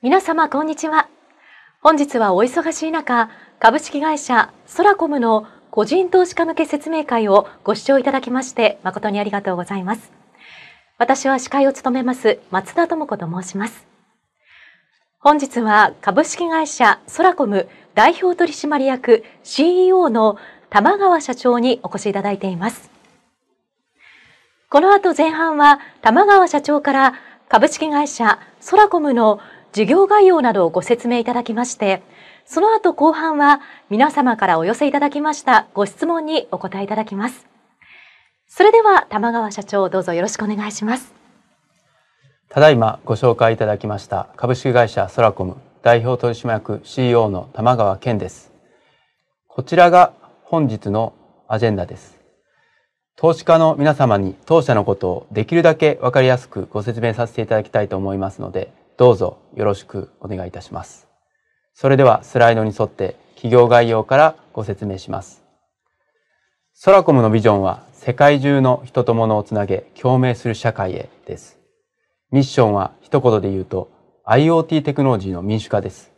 皆様こんにちは本日はお忙しい中株式会社ソラコムの個人投資家向け説明会をご視聴いただきまして誠にありがとうございます私は司会を務めます松田智子と申します本日は株式会社ソラコム代表取締役 CEO の玉川社長にお越しいただいていますこの後前半は玉川社長から株式会社ソラコムの事業概要などをご説明いただきまして、その後後半は皆様からお寄せいただきましたご質問にお答えいただきます。それでは玉川社長どうぞよろしくお願いします。ただいまご紹介いただきました株式会社ソラコム代表取締役 CEO の玉川健です。こちらが本日のアジェンダです。投資家の皆様に当社のことをできるだけわかりやすくご説明させていただきたいと思いますので、どうぞよろしくお願いいたします。それではスライドに沿って企業概要からご説明します。ソラコムのビジョンは世界中の人と物をつなげ共鳴する社会へです。ミッションは一言で言うと IoT テクノロジーの民主化です。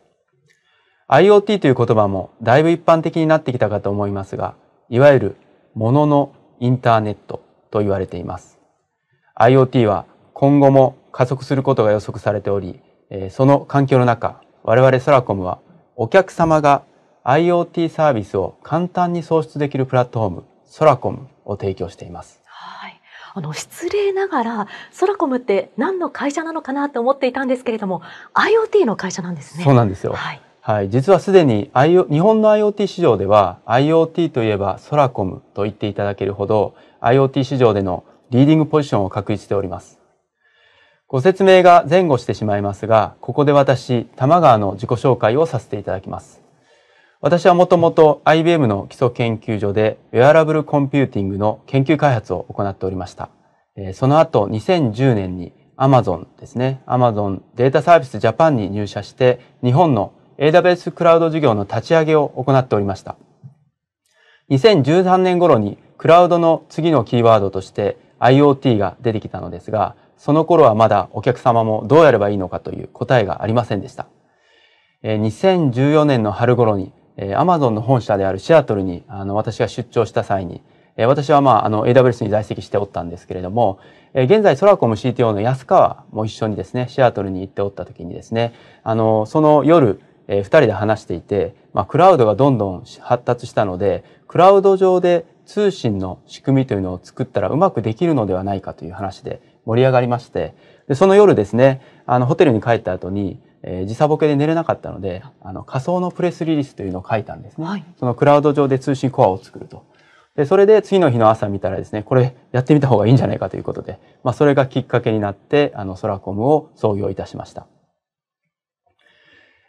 IoT という言葉もだいぶ一般的になってきたかと思いますが、いわゆるもののインターネットと言われています。IoT は今後も加速することが予測されており、その環境の中、我々ソラコムはお客様が IoT サービスを簡単に創出できるプラットフォーム、ソラコムを提供しています。はい。あの、失礼ながら、ソラコムって何の会社なのかなと思っていたんですけれども、IoT の会社なんですね。そうなんですよ。はい。はい、実はすでに、日本の IoT 市場では IoT といえばソラコムと言っていただけるほど IoT 市場でのリーディングポジションを確立しております。ご説明が前後してしまいますが、ここで私、玉川の自己紹介をさせていただきます。私はもともと IBM の基礎研究所で、ウェアラブルコンピューティングの研究開発を行っておりました。その後、2010年に Amazon ですね、Amazon データサービスジャパンに入社して、日本の AWS クラウド事業の立ち上げを行っておりました。2013年頃にクラウドの次のキーワードとして IoT が出てきたのですが、その頃はまだお客様もどうやればいいのかという答えがありませんでした。2014年の春頃に、Amazon の本社であるシアトルにあの私が出張した際に、私はまああの AWS に在籍しておったんですけれども、現在ソラコム CTO の安川も一緒にですね、シアトルに行っておった時にですね、あの、その夜、2人で話していて、まあ、クラウドがどんどん発達したので、クラウド上で通信の仕組みというのを作ったらうまくできるのではないかという話で、盛り上がりましてでその夜ですねあのホテルに帰った後に、えー、時差ボケで寝れなかったのであの仮想のプレスリリースというのを書いたんですね、はい、そのクラウド上で通信コアを作るとでそれで次の日の朝見たらですねこれやってみた方がいいんじゃないかということで、まあ、それがきっかけになってあのソラコムを創業いたしました、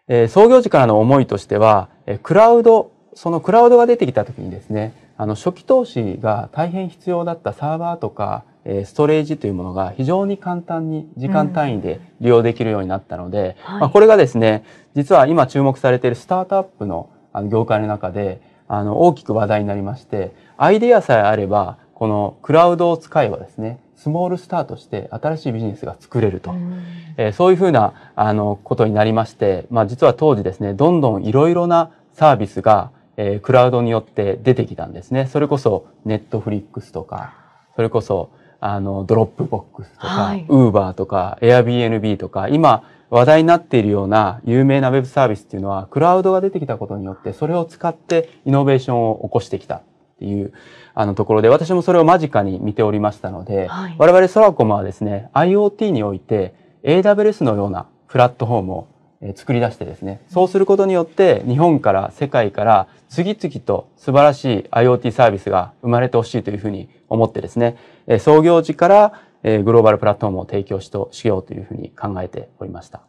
えー、創業時からの思いとしては、えー、クラウドそのクラウドが出てきた時にですねあの初期投資が大変必要だったサーバーとかストレージというものが非常に簡単に時間単位で利用できるようになったので、うんまあ、これがですね、実は今注目されているスタートアップの業界の中であの大きく話題になりまして、アイデアさえあれば、このクラウドを使えばですね、スモールスタートして新しいビジネスが作れると、うん、えー、そういうふうなあのことになりまして、まあ、実は当時ですね、どんどんいろいろなサービスが、えー、クラウドによって出てきたんですね。それこそネットフリックスとか、それこそあの、ドロップボックスとか、ウーバーとか、エア r b n b とか、今話題になっているような有名なウェブサービスっていうのは、クラウドが出てきたことによって、それを使ってイノベーションを起こしてきたっていう、あのところで、私もそれを間近に見ておりましたので、はい、我々ソラコマはですね、IoT において AWS のようなプラットフォームを作り出してですね、そうすることによって日本から世界から次々と素晴らしい IoT サービスが生まれてほしいというふうに思ってですね、創業時からグローバルプラットフォームを提供しようというふうに考えておりました。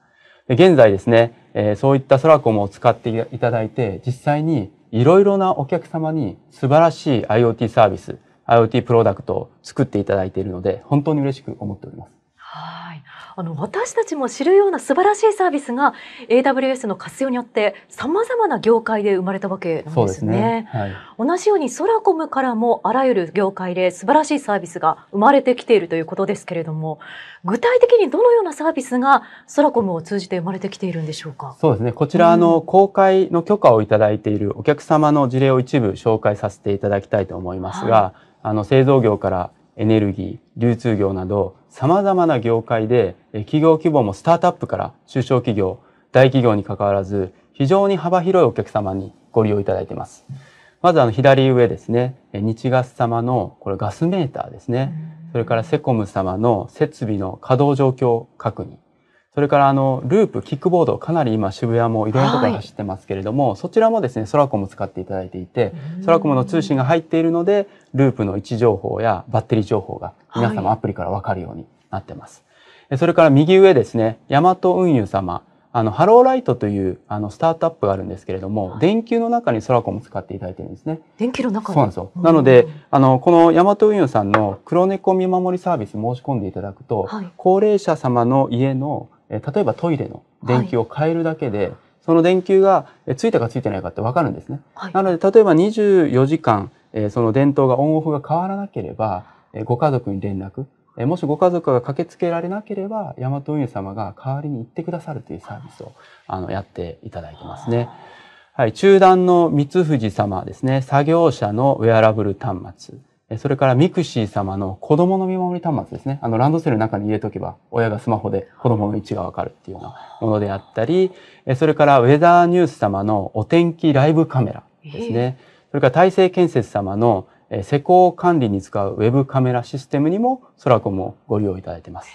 現在ですね、そういったソラコムを使っていただいて、実際にいろいろなお客様に素晴らしい IoT サービス、IoT プロダクトを作っていただいているので、本当に嬉しく思っております。はい。あの私たちも知るような素晴らしいサービスが AWS の活用によってさまざまな業界で生まれたわけなんですね。すねはい、同じようにソラコムからもあらゆる業界で素晴らしいサービスが生まれてきているということですけれども具体的にどのようなサービスがソラコムを通じて生まれてきているんでしょうかそうですねこちら、の公開の許可をいただいているお客様の事例を一部紹介させていただきたいと思いますが、はい、あの製造業からエネルギー流通業など様々な業界で企業規模もスタートアップから中小企業、大企業に関わらず非常に幅広いお客様にご利用いただいています。まずあの左上ですね、日ガス様のこれガスメーターですね、それからセコム様の設備の稼働状況確認、それからあのループ、キックボード、かなり今渋谷もいろんなところ走ってますけれども、はい、そちらもですね、ソラコム使っていただいていて、ソラコムの通信が入っているので、ループの位置情報やバッテリー情報が皆様アプリからわかるようになってます。はい、それから右上ですね、ヤマト運輸様、あの、ハローライトというあのスタートアップがあるんですけれども、はい、電球の中にソラコム使っていただいてるんですね。電球の中そうなんですよ。なので、あの、このヤマト運輸さんの黒猫見守りサービス申し込んでいただくと、高齢者様の家のえ例えばトイレの電球を変えるだけで、はい、その電球がついたかついてないかってわかるんですね。はい、なので、例えば24時間、えその電灯がオンオフが変わらなければ、えご家族に連絡、えもしご家族が駆けつけられなければ、ヤマト運輸様が代わりに行ってくださるというサービスを、あの、やっていただいてますね。はい、中段の三藤様ですね、作業者のウェアラブル端末。それからミクシー様の子供の見守り端末ですね。あのランドセルの中に入れとけば、親がスマホで子供の位置がわかるっていうようなものであったり、それからウェザーニュース様のお天気ライブカメラですね。それから大成建設様の施工管理に使うウェブカメラシステムにもソラコご利用いただいています。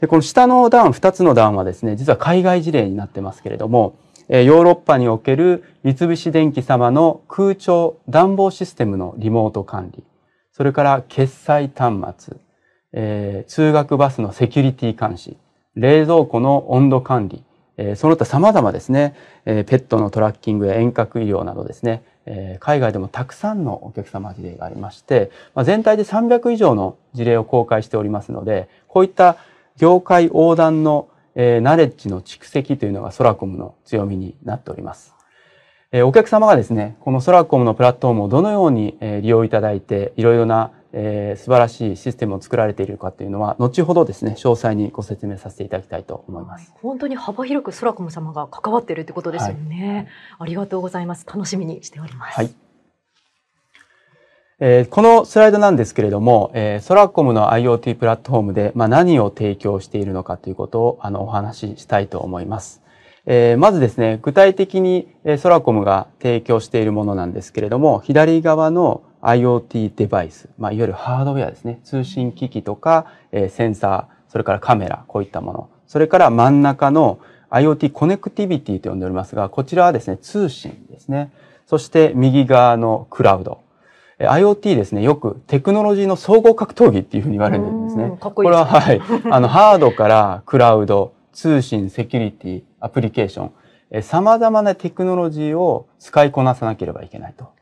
で、この下の段、2つの段はですね、実は海外事例になってますけれども、ヨーロッパにおける三菱電機様の空調暖房システムのリモート管理。それから決済端末、えー、通学バスのセキュリティ監視、冷蔵庫の温度管理、えー、その他様々ですね、えー、ペットのトラッキングや遠隔医療などですね、えー、海外でもたくさんのお客様事例がありまして、まあ、全体で300以上の事例を公開しておりますので、こういった業界横断の、えー、ナレッジの蓄積というのがソラコムの強みになっております。えお客様がですね、このソラコムのプラットフォームをどのように、え利用いただいて、いろいろな、え素晴らしいシステムを作られているかというのは、後ほどですね、詳細にご説明させていただきたいと思います。本当に幅広くソラコム様が関わっているということですよね、はい、ありがとうございます。楽しみにしております。はい。えこのスライドなんですけれども、えソラコムの IoT プラットフォームで、まあ、何を提供しているのかということをあのお話ししたいと思います。えー、まずですね、具体的にソラコムが提供しているものなんですけれども、左側の IoT デバイス、まあ、いわゆるハードウェアですね、通信機器とか、えー、センサー、それからカメラ、こういったもの、それから真ん中の IoT コネクティビティと呼んでおりますが、こちらはですね、通信ですね。そして右側のクラウド。IoT ですね、よくテクノロジーの総合格闘技っていうふうに言われるんですね。こいいですねこれは、はい。あの、ハードからクラウド、通信、セキュリティ、アプリケーション、え様々なテクノロジーを使いこなさなければいけないと。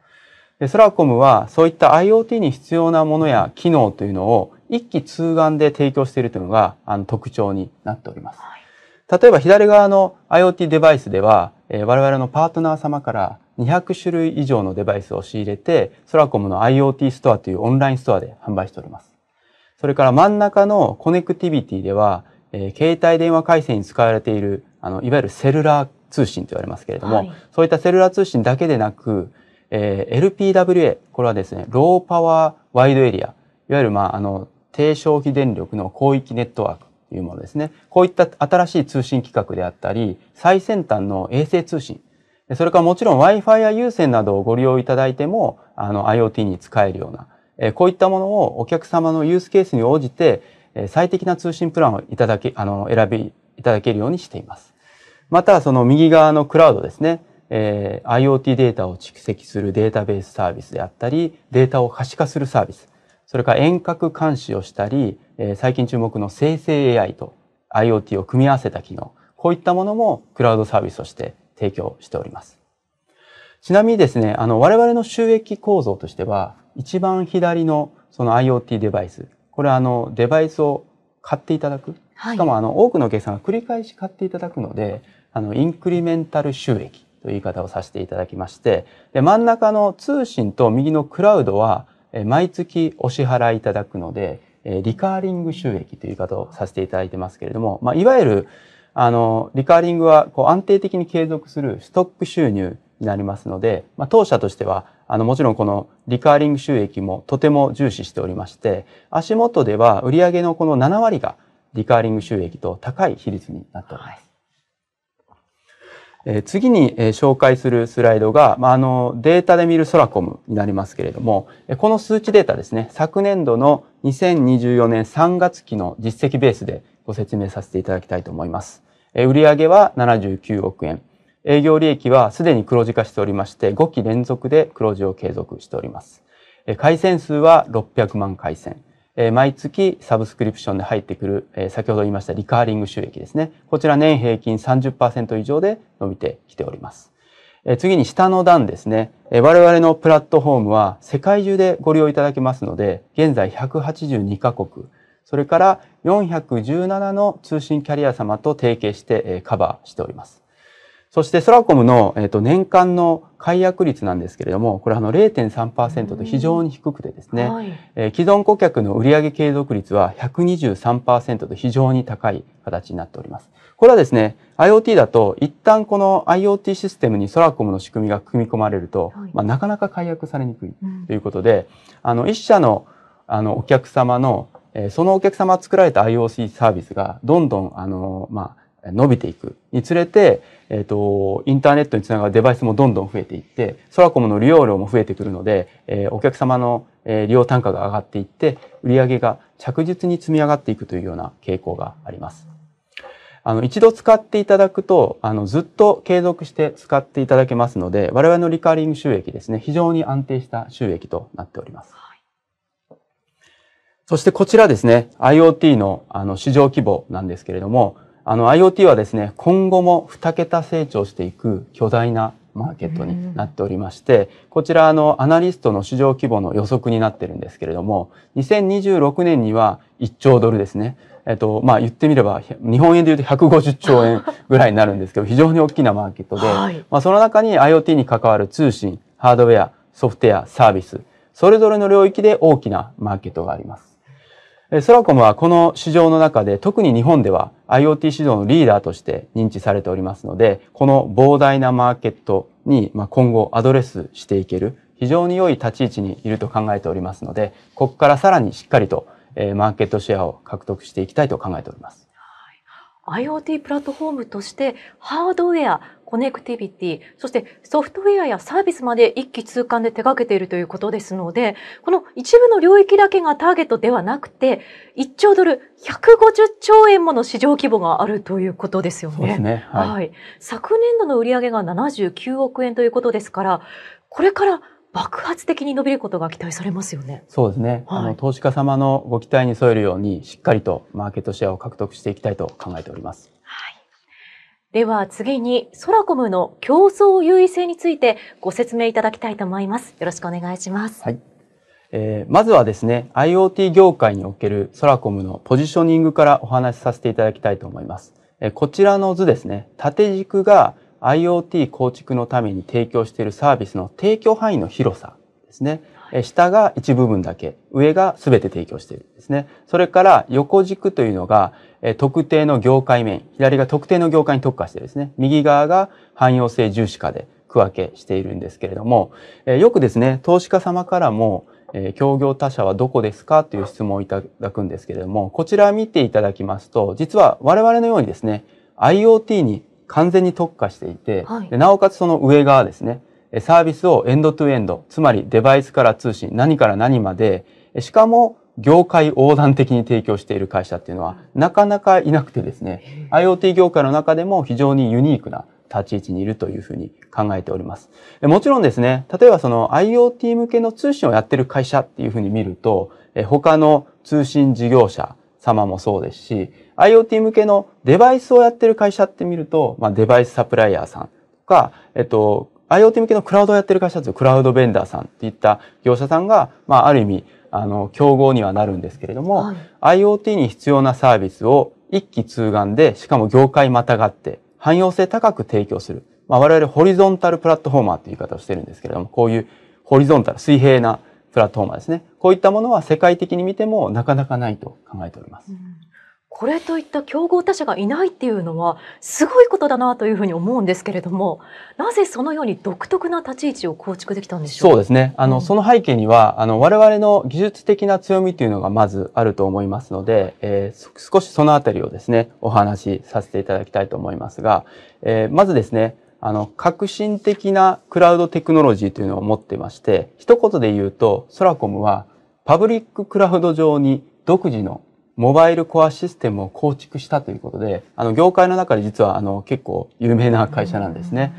でソラコムはそういった IoT に必要なものや機能というのを一気通眼で提供しているというのがあの特徴になっております。例えば左側の IoT デバイスでは、え我々のパートナー様から200種類以上のデバイスを仕入れて、ソラコムの IoT ストアというオンラインストアで販売しております。それから真ん中のコネクティビティでは、えー、携帯電話回線に使われているあのいわゆるセルラー通信と言われますけれども、はい、そういったセルラー通信だけでなく、えー、LPWA これはですねローパワーワイドエリアいわゆる、まあ、あの低消費電力の広域ネットワークというものですねこういった新しい通信規格であったり最先端の衛星通信それからもちろん Wi-Fi や有線などをご利用いただいてもあの IoT に使えるようなえこういったものをお客様のユースケースに応じて最適な通信プランをいただき、あの、選びいただけるようにしています。また、その右側のクラウドですね、えー、IoT データを蓄積するデータベースサービスであったり、データを可視化するサービス、それから遠隔監視をしたり、えー、最近注目の生成 AI と IoT を組み合わせた機能、こういったものもクラウドサービスとして提供しております。ちなみにですね、あの、我々の収益構造としては、一番左のその IoT デバイス、これはあのデバイスを買っていただく、はい、しかもあの多くのお客さんが繰り返し買っていただくのであのインクリメンタル収益という言い方をさせていただきましてで真ん中の通信と右のクラウドは毎月お支払いいただくのでリカーリング収益という言い方をさせていただいてますけれども、まあ、いわゆるあのリカーリングはこう安定的に継続するストック収入になりますので、まあ、当社としてはあの、もちろんこのリカーリング収益もとても重視しておりまして、足元では売上のこの7割がリカーリング収益と高い比率になっております。え次に、え紹介するスライドが、まあ、あの、データで見るソラコムになりますけれども、この数値データですね、昨年度の2024年3月期の実績ベースでご説明させていただきたいと思います。え売上は79億円、営業利益はすでに黒字化しておりまして、5期連続で黒字を継続しております。回線数は600万回線。毎月サブスクリプションで入ってくる、先ほど言いましたリカーリング収益ですね。こちら年平均30%以上で伸びてきております。次に下の段ですね。我々のプラットフォームは世界中でご利用いただけますので、現在182カ国、それから417の通信キャリア様と提携してカバーしております。そしてソラコムの、えー、と年間の解約率なんですけれども、これあの0.3%と非常に低くてですね、はい、えー、既存顧客の売上継続率は123%と非常に高い形になっております。これはですね、IoT だと一旦この IoT システムにソラコムの仕組みが組み込まれると、はい、まあ、なかなか解約されにくいということで、うん、あの一社のあのお客様の、えー、そのお客様作られた IoT サービスがどんどんあの、まあ伸びていくにつれて、えっ、ー、と、インターネットにつながるデバイスもどんどん増えていって、ソラコムの利用量も増えてくるので、えー、お客様の、え利用単価が上がっていって、売上が着実に積み上がっていくというような傾向があります。あの、一度使っていただくと、あの、ずっと継続して使っていただけますので、我々のリカーリング収益ですね、非常に安定した収益となっております。そしてこちらですね、IoT のあの市場規模なんですけれども、あの IoT はですね、今後も2桁成長していく巨大なマーケットになっておりまして、こちらのアナリストの市場規模の予測になってるんですけれども、2026年には1兆ドルですね。えっと、まあ言ってみれば、日本円で言うと150兆円ぐらいになるんですけど、非常に大きなマーケットで、まあその中に IoT に関わる通信、ハードウェア、ソフトウェア、サービス、それぞれの領域で大きなマーケットがあります。ソラコムはこの市場の中で特に日本では IoT 市場のリーダーとして認知されておりますので、この膨大なマーケットに今後アドレスしていける非常に良い立ち位置にいると考えておりますので、ここからさらにしっかりとマーケットシェアを獲得していきたいと考えております。IoT プラットフォームとしてハードウェア、コネクティビティ、そしてソフトウェアやサービスまで一気通貫で手掛けているということですので、この一部の領域だけがターゲットではなくて、1兆ドル150兆円もの市場規模があるということですよね。そうですね。はい。はい、昨年度の売上が79億円ということですから、これから爆発的に伸びることが期待されますよね。そうですね。はい、あの投資家様のご期待に沿えるように、しっかりとマーケットシェアを獲得していきたいと考えております。では次にソラコムの競争優位性についてご説明いただきたいと思います。よろしくお願いします。はい。えー、まずはですね、IoT 業界におけるソラコムのポジショニングからお話しさせていただきたいと思います。えー、こちらの図ですね、縦軸が IoT 構築のために提供しているサービスの提供範囲の広さですね。え下が一部分だけ、上が全て提供しているんですね。それから横軸というのが、え特定の業界面、左が特定の業界に特化してですね、右側が汎用性重視化で区分けしているんですけれども、えよくですね、投資家様からも、え協業他社はどこですかという質問をいただくんですけれども、こちら見ていただきますと、実は我々のようにですね、IoT に完全に特化していて、はい、なおかつその上側ですね、サービスをエンドトゥエンド、つまりデバイスから通信、何から何まで、しかも業界横断的に提供している会社っていうのはなかなかいなくてですね、IoT 業界の中でも非常にユニークな立ち位置にいるというふうに考えております。もちろんですね、例えばその IoT 向けの通信をやってる会社っていうふうに見ると、他の通信事業者様もそうですし、IoT 向けのデバイスをやってる会社って見ると、まあ、デバイスサプライヤーさんとか、えっと、IoT 向けのクラウドをやってる会社ですよ。クラウドベンダーさんっていった業者さんが、まあ、ある意味、あの、競合にはなるんですけれども、はい、IoT に必要なサービスを一気通貫で、しかも業界またがって、汎用性高く提供する。まあ、我々ホリゾンタルプラットフォーマーっていう言い方をしてるんですけれども、こういうホリゾンタル、水平なプラットフォーマーですね。こういったものは世界的に見てもなかなかないと考えております。うんこれといった競合他社がいないっていうのはすごいことだなというふうに思うんですけれどもなぜそのように独特な立ち位置を構築できたんでしょうそうですねあの、うん、その背景にはあの我々の技術的な強みというのがまずあると思いますので、えー、少しそのあたりをですねお話しさせていただきたいと思いますが、えー、まずですねあの革新的なクラウドテクノロジーというのを持ってまして一言で言うとソラコムはパブリッククラウド上に独自のモバイルコアシステムを構築したということで、あの、業界の中で実は、あの、結構有名な会社なんですね。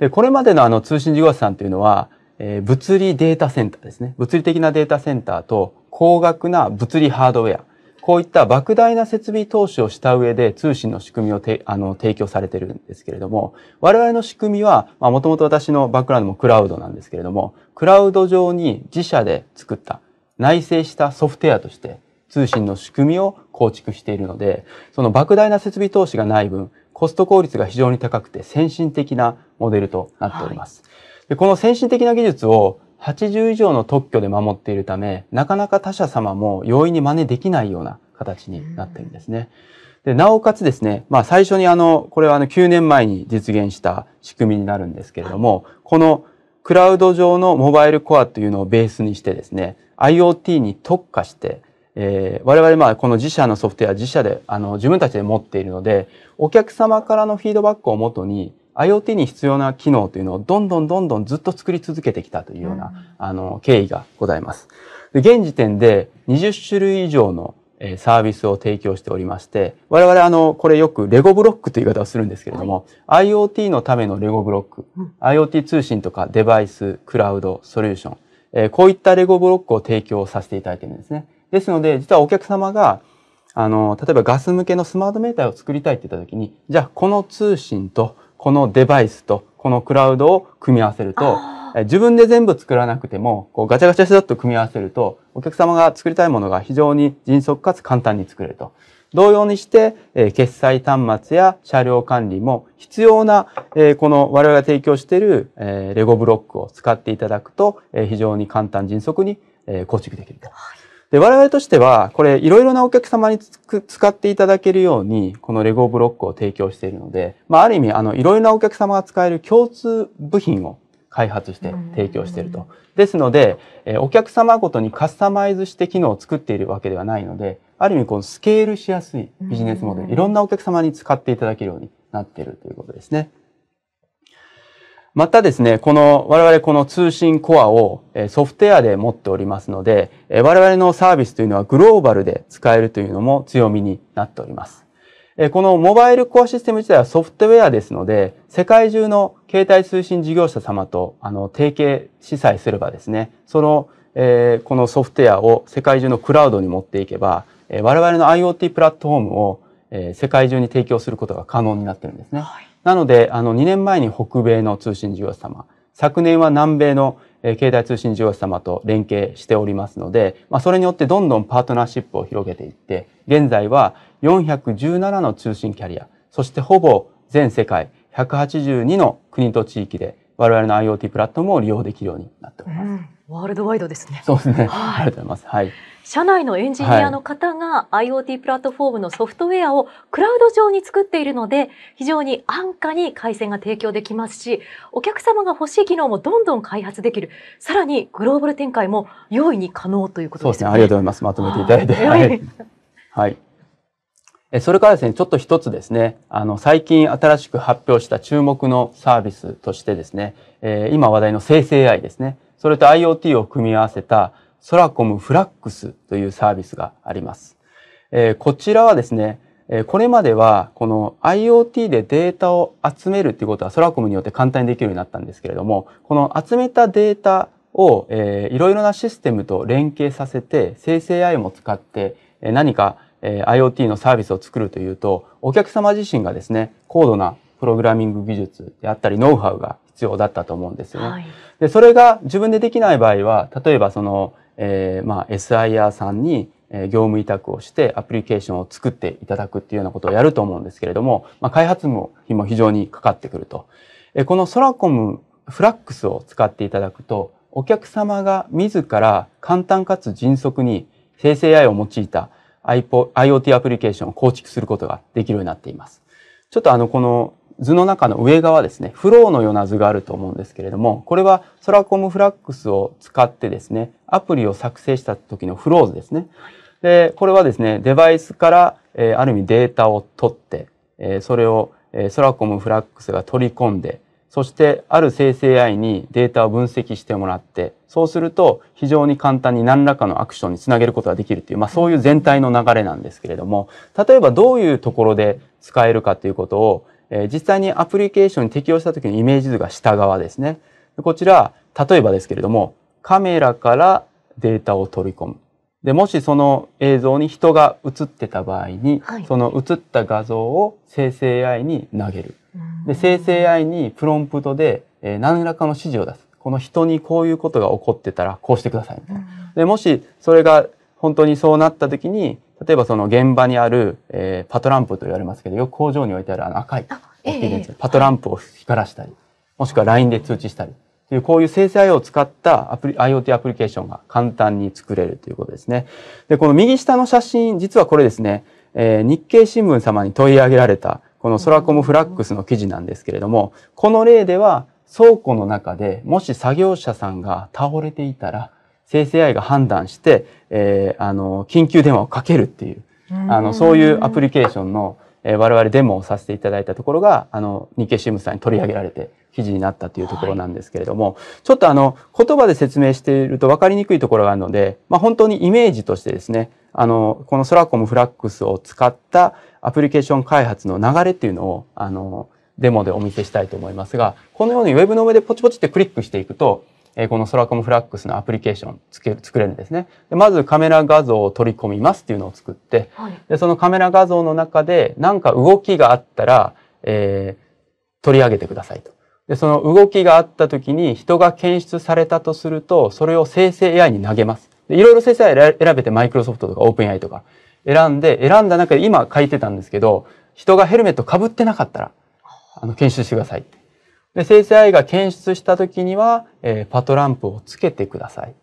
で、これまでのあの、通信事業者さんというのは、えー、物理データセンターですね。物理的なデータセンターと、高額な物理ハードウェア。こういった莫大な設備投資をした上で通信の仕組みをあの提供されてるんですけれども、我々の仕組みは、まもともと私のバックグラウンドもクラウドなんですけれども、クラウド上に自社で作った、内製したソフトウェアとして通信の仕組みを構築しているので、その莫大な設備投資がない分、コスト効率が非常に高くて先進的なモデルとなっております。はい、でこの先進的な技術を80以上の特許で守っているため、なかなか他社様も容易に真似できないような形になっているんですね。で、なおかつですね、まあ最初にあの、これはあの9年前に実現した仕組みになるんですけれども、このクラウド上のモバイルコアというのをベースにしてですね、IoT に特化して、えー、我々まあこの自社のソフトウェア自社であの自分たちで持っているのでお客様からのフィードバックをもとに IoT に必要な機能というのをどんどんどんどんずっと作り続けてきたというような、うん、あの経緯がございます。で現時点で20種類以上のサービスを提供しておりまして、我々あの、これよくレゴブロックという言い方をするんですけれども、はい、IoT のためのレゴブロック、うん、IoT 通信とかデバイス、クラウド、ソリューション、えー、こういったレゴブロックを提供させていただいているんですね。ですので、実はお客様が、あの、例えばガス向けのスマートメーターを作りたいって言った時に、じゃあこの通信と、このデバイスと、このクラウドを組み合わせると、自分で全部作らなくても、こうガチャガチャしだと組み合わせると、お客様が作りたいものが非常に迅速かつ簡単に作れると。同様にして、え決済端末や車両管理も必要な、えこの我々が提供している、えレゴブロックを使っていただくと、え非常に簡単迅速に、え構築できると。はいで、我々としては、これ、いろいろなお客様に使っていただけるように、このレゴブロックを提供しているので、まあ、ある意味、あの、いろいろなお客様が使える共通部品を開発して提供していると。ですので、えお客様ごとにカスタマイズして機能を作っているわけではないので、ある意味、このスケールしやすいビジネスモデル、いろんなお客様に使っていただけるようになっているということですね。またですね、この我々この通信コアをソフトウェアで持っておりますので、我々のサービスというのはグローバルで使えるというのも強みになっております。このモバイルコアシステム自体はソフトウェアですので、世界中の携帯通信事業者様とあの提携司祭すればですね、その、えこのソフトウェアを世界中のクラウドに持っていけば、我々の IoT プラットフォームを世界中に提供することが可能になってるんですね。はいなので、あの、2年前に北米の通信事業者様、昨年は南米の携帯通信事業者様と連携しておりますので、まあ、それによってどんどんパートナーシップを広げていって、現在は417の通信キャリア、そしてほぼ全世界182の国と地域で我々の IoT プラットフォームを利用できるようになっております。うん、ワールドワイドですね。そうですね。はい、ありがとうございます。はい。社内のエンジニアの方が IoT プラットフォームのソフトウェアをクラウド上に作っているので、非常に安価に回線が提供できますし、お客様が欲しい機能もどんどん開発できる。さらにグローバル展開も容易に可能ということですね。そうですね。ありがとうございます。まとめていただいて。はい。はい。それからですね、ちょっと一つですね、あの、最近新しく発表した注目のサービスとしてですね、えー、今話題の生成 AI ですね、それと IoT を組み合わせたソラコムフラックスというサービスがあります。えー、こちらはですね、えー、これまではこの IoT でデータを集めるっていうことはソラコムによって簡単にできるようになったんですけれども、この集めたデータを、えー、いろいろなシステムと連携させて生成 AI も使って、えー、何か、えー、IoT のサービスを作るというと、お客様自身がですね、高度なプログラミング技術であったりノウハウが必要だったと思うんですよね。はい、でそれが自分でできない場合は、例えばそのえー、まあ SIR さんに業務委託をしてアプリケーションを作っていただくっていうようなことをやると思うんですけれども、まあ、開発費も非常にかかってくると。えこのソラコムフラックスを使っていただくと、お客様が自ら簡単かつ迅速に生成 AI を用いた IoT アプリケーションを構築することができるようになっています。ちょっとあの、この図の中の上側ですね、フローのような図があると思うんですけれども、これはソラコムフラックスを使ってですね、アプリを作成した時のフロー図ですね。で、これはですね、デバイスから、えー、ある意味データを取って、えー、それを、えー、ソラコムフラックスが取り込んで、そしてある生成 AI にデータを分析してもらって、そうすると非常に簡単に何らかのアクションにつなげることができるという、まあそういう全体の流れなんですけれども、例えばどういうところで使えるかということを、え実際にアプリケーションに適用した時のイメージ図が下側ですね。こちら、例えばですけれども、カメラからデータを取り込む。で、もしその映像に人が映ってた場合に、はい、その映った画像を生成 AI に投げる。で、生成 AI にプロンプトで、えー、何らかの指示を出す。この人にこういうことが起こってたらこうしてくださいみたいな。で、もしそれが本当にそうなった時に、例えばその現場にある、えー、パトランプと言われますけど、よく工場に置いてあるあの赤いえー、パトランプを光らしたり、もしくは LINE で通知したり、というこういう生成 IO を使ったアプリ IoT アプリケーションが簡単に作れるということですね。で、この右下の写真、実はこれですね、えー、日経新聞様に問い上げられた、このソラコムフラックスの記事なんですけれども、この例では倉庫の中でもし作業者さんが倒れていたら、生成 AI が判断して、えー、あの、緊急電話をかけるっていう、あの、そういうアプリケーションの、えー、我々デモをさせていただいたところが、あの、日経新聞さんに取り上げられて、記事になったというところなんですけれども、はい、ちょっとあの、言葉で説明していると分かりにくいところがあるので、まあ、本当にイメージとしてですね、あの、このソラコムフラックスを使ったアプリケーション開発の流れっていうのを、あの、デモでお見せしたいと思いますが、このようにウェブの上でポチポチってクリックしていくと、えこのソラコムフラックスのアプリケーションつける作れるんですねで。まずカメラ画像を取り込みますっていうのを作って、はい、でそのカメラ画像の中で何か動きがあったら、えー、取り上げてくださいと。で、その動きがあった時に人が検出されたとすると、それを生成 AI に投げます。でいろいろ生成 AI 選べてマイクロソフトとかオープン AI とか選んで、選んだ中で今書いてたんですけど、人がヘルメット被ってなかったら、あの、検出してくださいって。で、生成 AI が検出したときには、えー、パトランプをつけてください。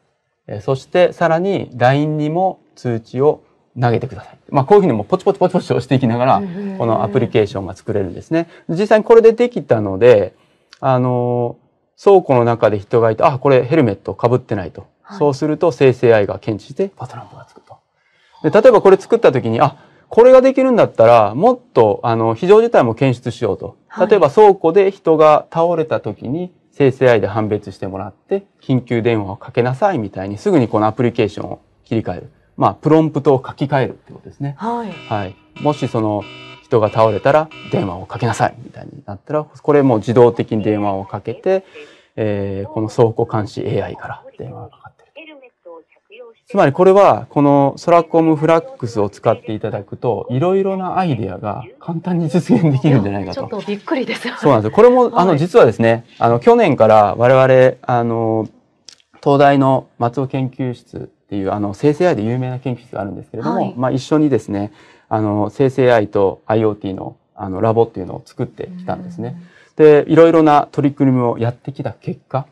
えー、そしてさらに LINE にも通知を投げてください。まあ、こういうふうにもポチポチポチポチ押していきながら、このアプリケーションが作れるんですね。実際にこれでできたので、あのー、倉庫の中で人がいて、あ、これヘルメット被ってないと。はい、そうすると生成 AI が検知してパトランプがつくと。で、例えばこれ作った時に、あ、これができるんだったら、もっと、あの、非常事態も検出しようと。例えば倉庫で人が倒れた時に、生成 AI で判別してもらって、緊急電話をかけなさいみたいに、すぐにこのアプリケーションを切り替える。まあ、プロンプトを書き換えるってことですね。はい。はい。もしその、人が倒れたら電話をかけなさいみたいになったら、これも自動的に電話をかけて、えー、この倉庫監視 AI から電話をかかつまりこれは、このソラコムフラックスを使っていただくと、いろいろなアイデアが簡単に実現できるんじゃないかと。ちょっとびっくりですよ、ね。そうなんですこれも、あの、実はですね、あの、去年から我々、あの、東大の松尾研究室っていう、あの、生成 AI で有名な研究室があるんですけれども、はい、まあ一緒にですね、あの、生成 AI と IoT の、あの、ラボっていうのを作ってきたんですね。で、いろいろな取り組みをやってきた結果、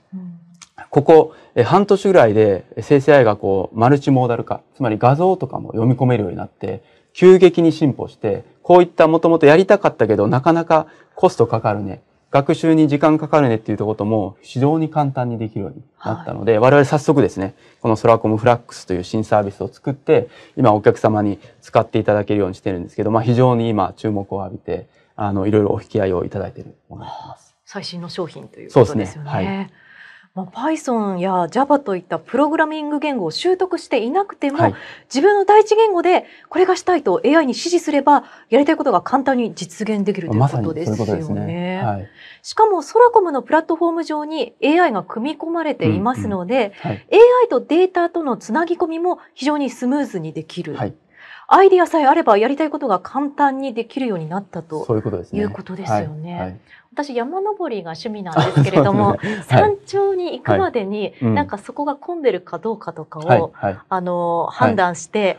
ここ、え半年ぐらいで生成 AI がこうマルチモーダル化、つまり画像とかも読み込めるようになって、急激に進歩して、こういったもともとやりたかったけど、なかなかコストかかるね。学習に時間かかるねっていうとことも非常に簡単にできるようになったので、はい、我々早速ですね、このソラコムフラックスという新サービスを作って、今お客様に使っていただけるようにしてるんですけど、まあ非常に今注目を浴びて、あの、いろいろお引き合いをいただいているものになります。最新の商品ということですよね。そうですね。はいまあ、Python や Java といったプログラミング言語を習得していなくても、はい、自分の第一言語でこれがしたいと AI に指示すればやりたいことが簡単に実現できるということですよね。ま、ううねはい、しかもソラコムのプラットフォーム上に AI が組み込まれていますので、うんうんはい、AI とデータとのつなぎ込みも非常にスムーズにできる。アイディアさえあればやりたいことが簡単にできるようになったということですよね。ううねはいはい、私山登りが趣味なんですけれども、ねはい、山頂に行くまでに、はい、なんかそこが混んでるかどうかとかを、はい、あの判断して、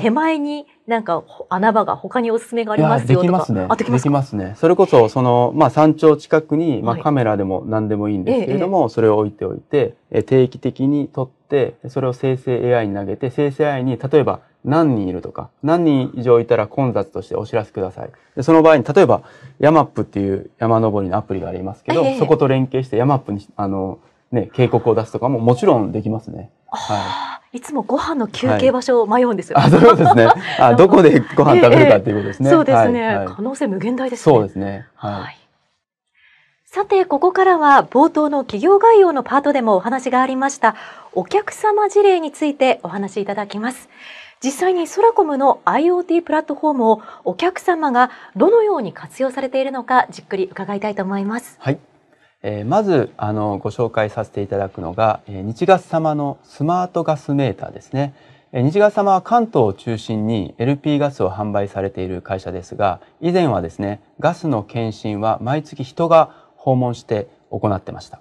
手前になんか穴場が他におすすめがありますよとか。できますね。あ、できますできますね。それこそ、その、まあ、山頂近くに、まあ、カメラでも何でもいいんですけれども、はい、それを置いておいて、え定期的に撮って、それを生成 AI に投げて、生成 AI に、例えば、何人いるとか、何人以上いたら混雑としてお知らせください。でその場合に、例えば、ヤマップっていう山登りのアプリがありますけど、えそこと連携してヤマップに、あの、ね、警告を出すとかももちろんできますね。はい。いつもご飯の休憩場所を迷うんですよ、はい、あ、そうですね。あ、どこでご飯食べるかっていうことですね。え、そうですね、はい、可能性無限大です、ね、そうですね。はいさて、ここからは冒頭の企業概要のパートでもお話がありました、お客様事例についてお話しいただきます。実際にソラコムの IoT プラットフォームをお客様がどのように活用されているのかじっくり伺いたいと思います。はい、えー、まずあのご紹介させていただくのが、えー、日ガス様のスマートガスメーターですね。日ガス様は関東を中心に LP ガスを販売されている会社ですが、以前はですね、ガスの検診は毎月人が訪問して行ってました。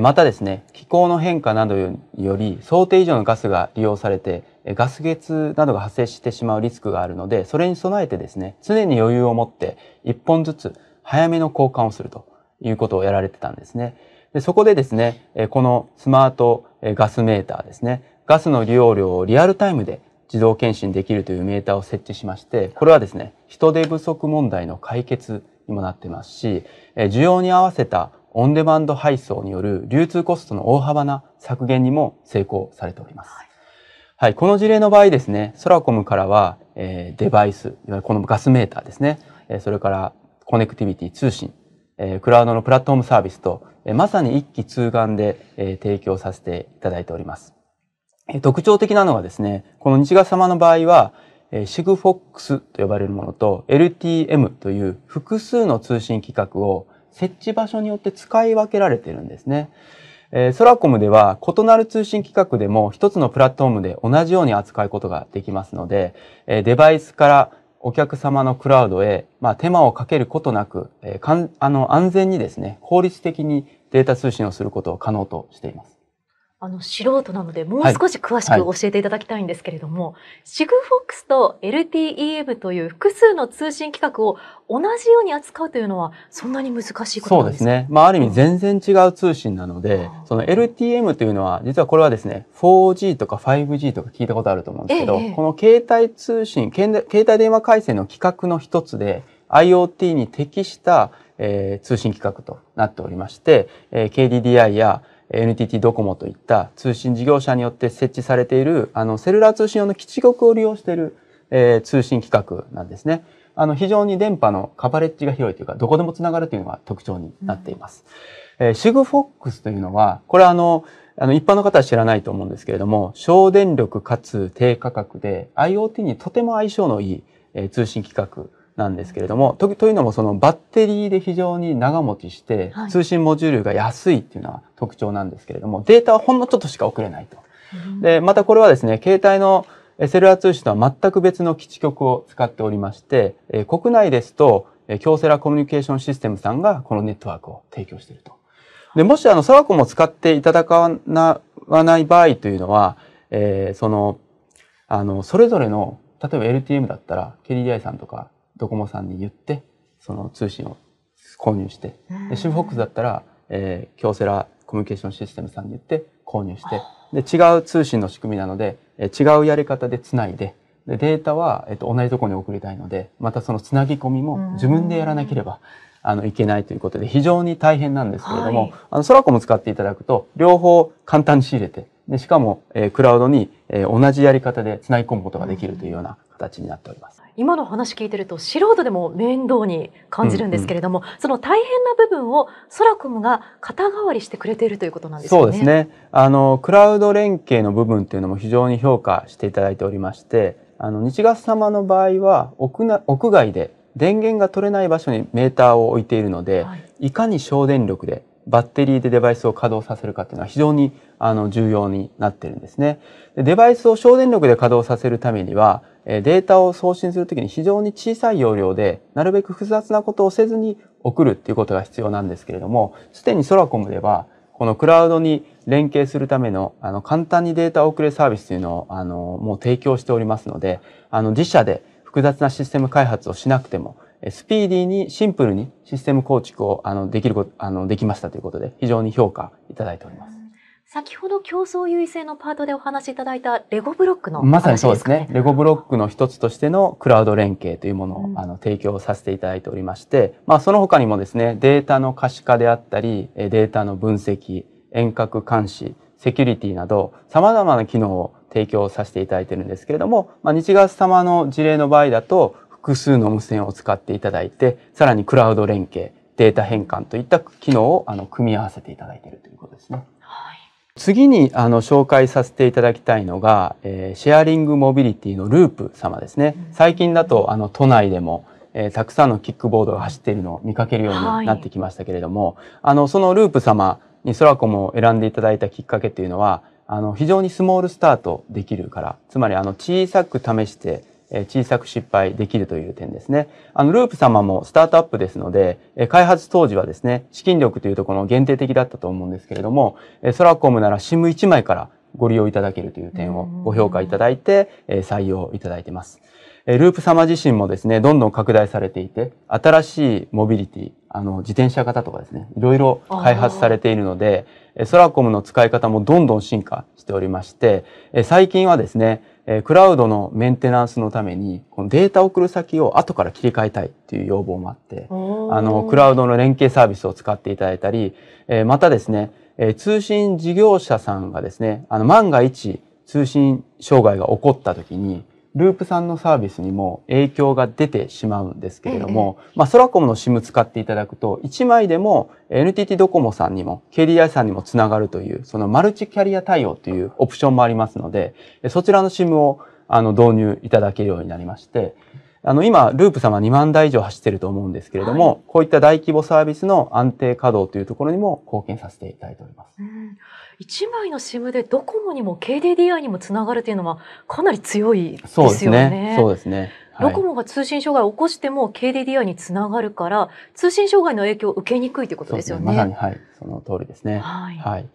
またですね、気候の変化などより想定以上のガスが利用されて、ガス欠などが発生してしまうリスクがあるので、それに備えてですね、常に余裕を持って1本ずつ早めの交換をするということをやられてたんですね。でそこでですね、このスマートガスメーターですね、ガスの利用量をリアルタイムで自動検診できるというメーターを設置しまして、これはですね、人手不足問題の解決にもなってますし、需要に合わせたオンデマンド配送による流通コストの大幅な削減にも成功されております。はい、この事例の場合ですね、ソラコムからは、えー、デバイス、いわゆるこのガスメーターですね、えー、それからコネクティビティ、通信、えー、クラウドのプラットフォームサービスと、えー、まさに一気通貫で、えー、提供させていただいております。えー、特徴的なのはですね、この西川様の場合は、えー、グフォックスと呼ばれるものと LTM という複数の通信規格を設置場所によって使い分けられているんですね。えソラコムでは異なる通信規格でも一つのプラットフォームで同じように扱うことができますので、えデバイスからお客様のクラウドへ、まあ、手間をかけることなく、えー、かんあの安全にですね、効率的にデータ通信をすることを可能としています。あの素人なのでもう少し詳しく教えていただきたいんですけれども、シグフォックスと LTEM という複数の通信規格を同じように扱うというのはそんなに難しいことなんですかそうですね。まあある意味全然違う通信なので、うん、その LTM というのは実はこれはですね、4G とか 5G とか聞いたことあると思うんですけど、ええ、この携帯通信、携帯電話回線の規格の一つで IoT に適した、えー、通信規格となっておりまして、えー、KDDI や NTT ドコモといった通信事業者によって設置されている、あの、セルラー通信用の基地局を利用している、えー、通信規格なんですね。あの、非常に電波のカバレッジが広いというか、どこでも繋がるというのが特徴になっています。うん、えー、シグフォックスというのは、これはあの、あの、一般の方は知らないと思うんですけれども、省電力かつ低価格で IoT にとても相性のいい、えー、通信規格なんですけれどもとというのもそのバッテリーで非常に長持ちして、通信モジュールが安いっていうのは特徴なんですけれどもデータはほんのちょっとしか送れないと。でまたこれはですね携帯のセルラー通信とは全く別の基地局を使っておりまして、え国内ですと、え京セラコミュニケーションシステムさんがこのネットワークを提供していると。で、もしあの、サワコも使っていただかな、はない場合というのは、えー、その、あの、それぞれの、例えば LTM だったら、KDDI さんとかドコモさんに言ってその通信を購入して、うん、シムフォックスだったら、えー、京セラコミュニケーションシステムさんに言って購入してで違う通信の仕組みなので、えー、違うやり方でつないででデータは、えー、と同じところに送りたいのでまたそのつなぎ込みも自分でやらなければ、うんあのいけないということで非常に大変なんですけれども、はい、あのソラコも使っていただくと両方簡単に仕入れてでしかも、えー、クラウドに、えー、同じやり方でつなぎ込むことができるというような形になっております。今の話聞いてると素人でも面倒に感じるんですけれども、うんうん、その大変な部分をソラコムが肩代わりしてくれているということなんですね。そうですね。あのクラウド連携の部分っていうのも非常に評価していただいておりまして、あの日月様の場合は屋な屋外で電源が取れない場所にメーターを置いているので、はい、いかに省電力でバッテリーでデバイスを稼働させるかっていうのは非常にあの重要になってるんですね。でデバイスを省電力で稼働させるためにはデータを送信するときに非常に小さい容量で、なるべく複雑なことをせずに送るっていうことが必要なんですけれども、すでにソラコムでは、このクラウドに連携するための、あの、簡単にデータ送れサービスというのを、あの、もう提供しておりますので、あの、自社で複雑なシステム開発をしなくても、スピーディーにシンプルにシステム構築を、あの、できること、あの、できましたということで、非常に評価いただいております。先ほど競争優位性のパートでお話しいただいたレゴブロックの、ね、まさにそうですね。レゴブロックの一つとしてのクラウド連携というものを、うん、あの提供させていただいておりまして、まあその他にもですね、データの可視化であったり、データの分析、遠隔監視、セキュリティなど様々な機能を提供させていただいているんですけれども、まあ、日月様の事例の場合だと複数の無線を使っていただいて、さらにクラウド連携、データ変換といった機能をあの組み合わせていただいているということですね。次にあの紹介させていただきたいのが、えー、シェアリングモビリティのループ様ですね。最近だとあの都内でも、えー、たくさんのキックボードが走っているのを見かけるようになってきましたけれども、はい、あのそのループ様にソラコ選んでいただいたきっかけというのは、あの非常にスモールスタートできるから、つまりあの小さく試して小さく失敗できるという点ですね。あの、ループ様もスタートアップですので、開発当時はですね、資金力というところの限定的だったと思うんですけれども、ソラコムなら i m 1枚からご利用いただけるという点をご評価いただいて、採用いただいています。ループ様自身もですね、どんどん拡大されていて、新しいモビリティ、あの、自転車型とかですね、いろいろ開発されているので、ソラコムの使い方もどんどん進化しておりまして、最近はですね、えクラウドのメンテナンスのために、このデータ送る先を後から切り替えたいっていう要望もあって、あの、クラウドの連携サービスを使っていただいたり、えまたですね、え通信事業者さんがですね、あの、万が一通信障害が起こった時に、ループさんのサービスにも影響が出てしまうんですけれども、ええ、まあ、ソラコムの SIM 使っていただくと、1枚でも NTT ドコモさんにも KDI さんにもつながるという、そのマルチキャリア対応というオプションもありますので、そちらの SIM をあの導入いただけるようになりまして、あの、今、ループ様2万台以上走ってると思うんですけれども、はい、こういった大規模サービスの安定稼働というところにも貢献させていただいております。うん1枚の SIM でドコモにも KDDI にもつながるというのはかなり強いですよね。そうですね。ドコモが通信障害を起こしても KDDI につながるから、通信障害の影響を受けにくいということですよね。ねまさに、はい、その通りですね。はい。はい、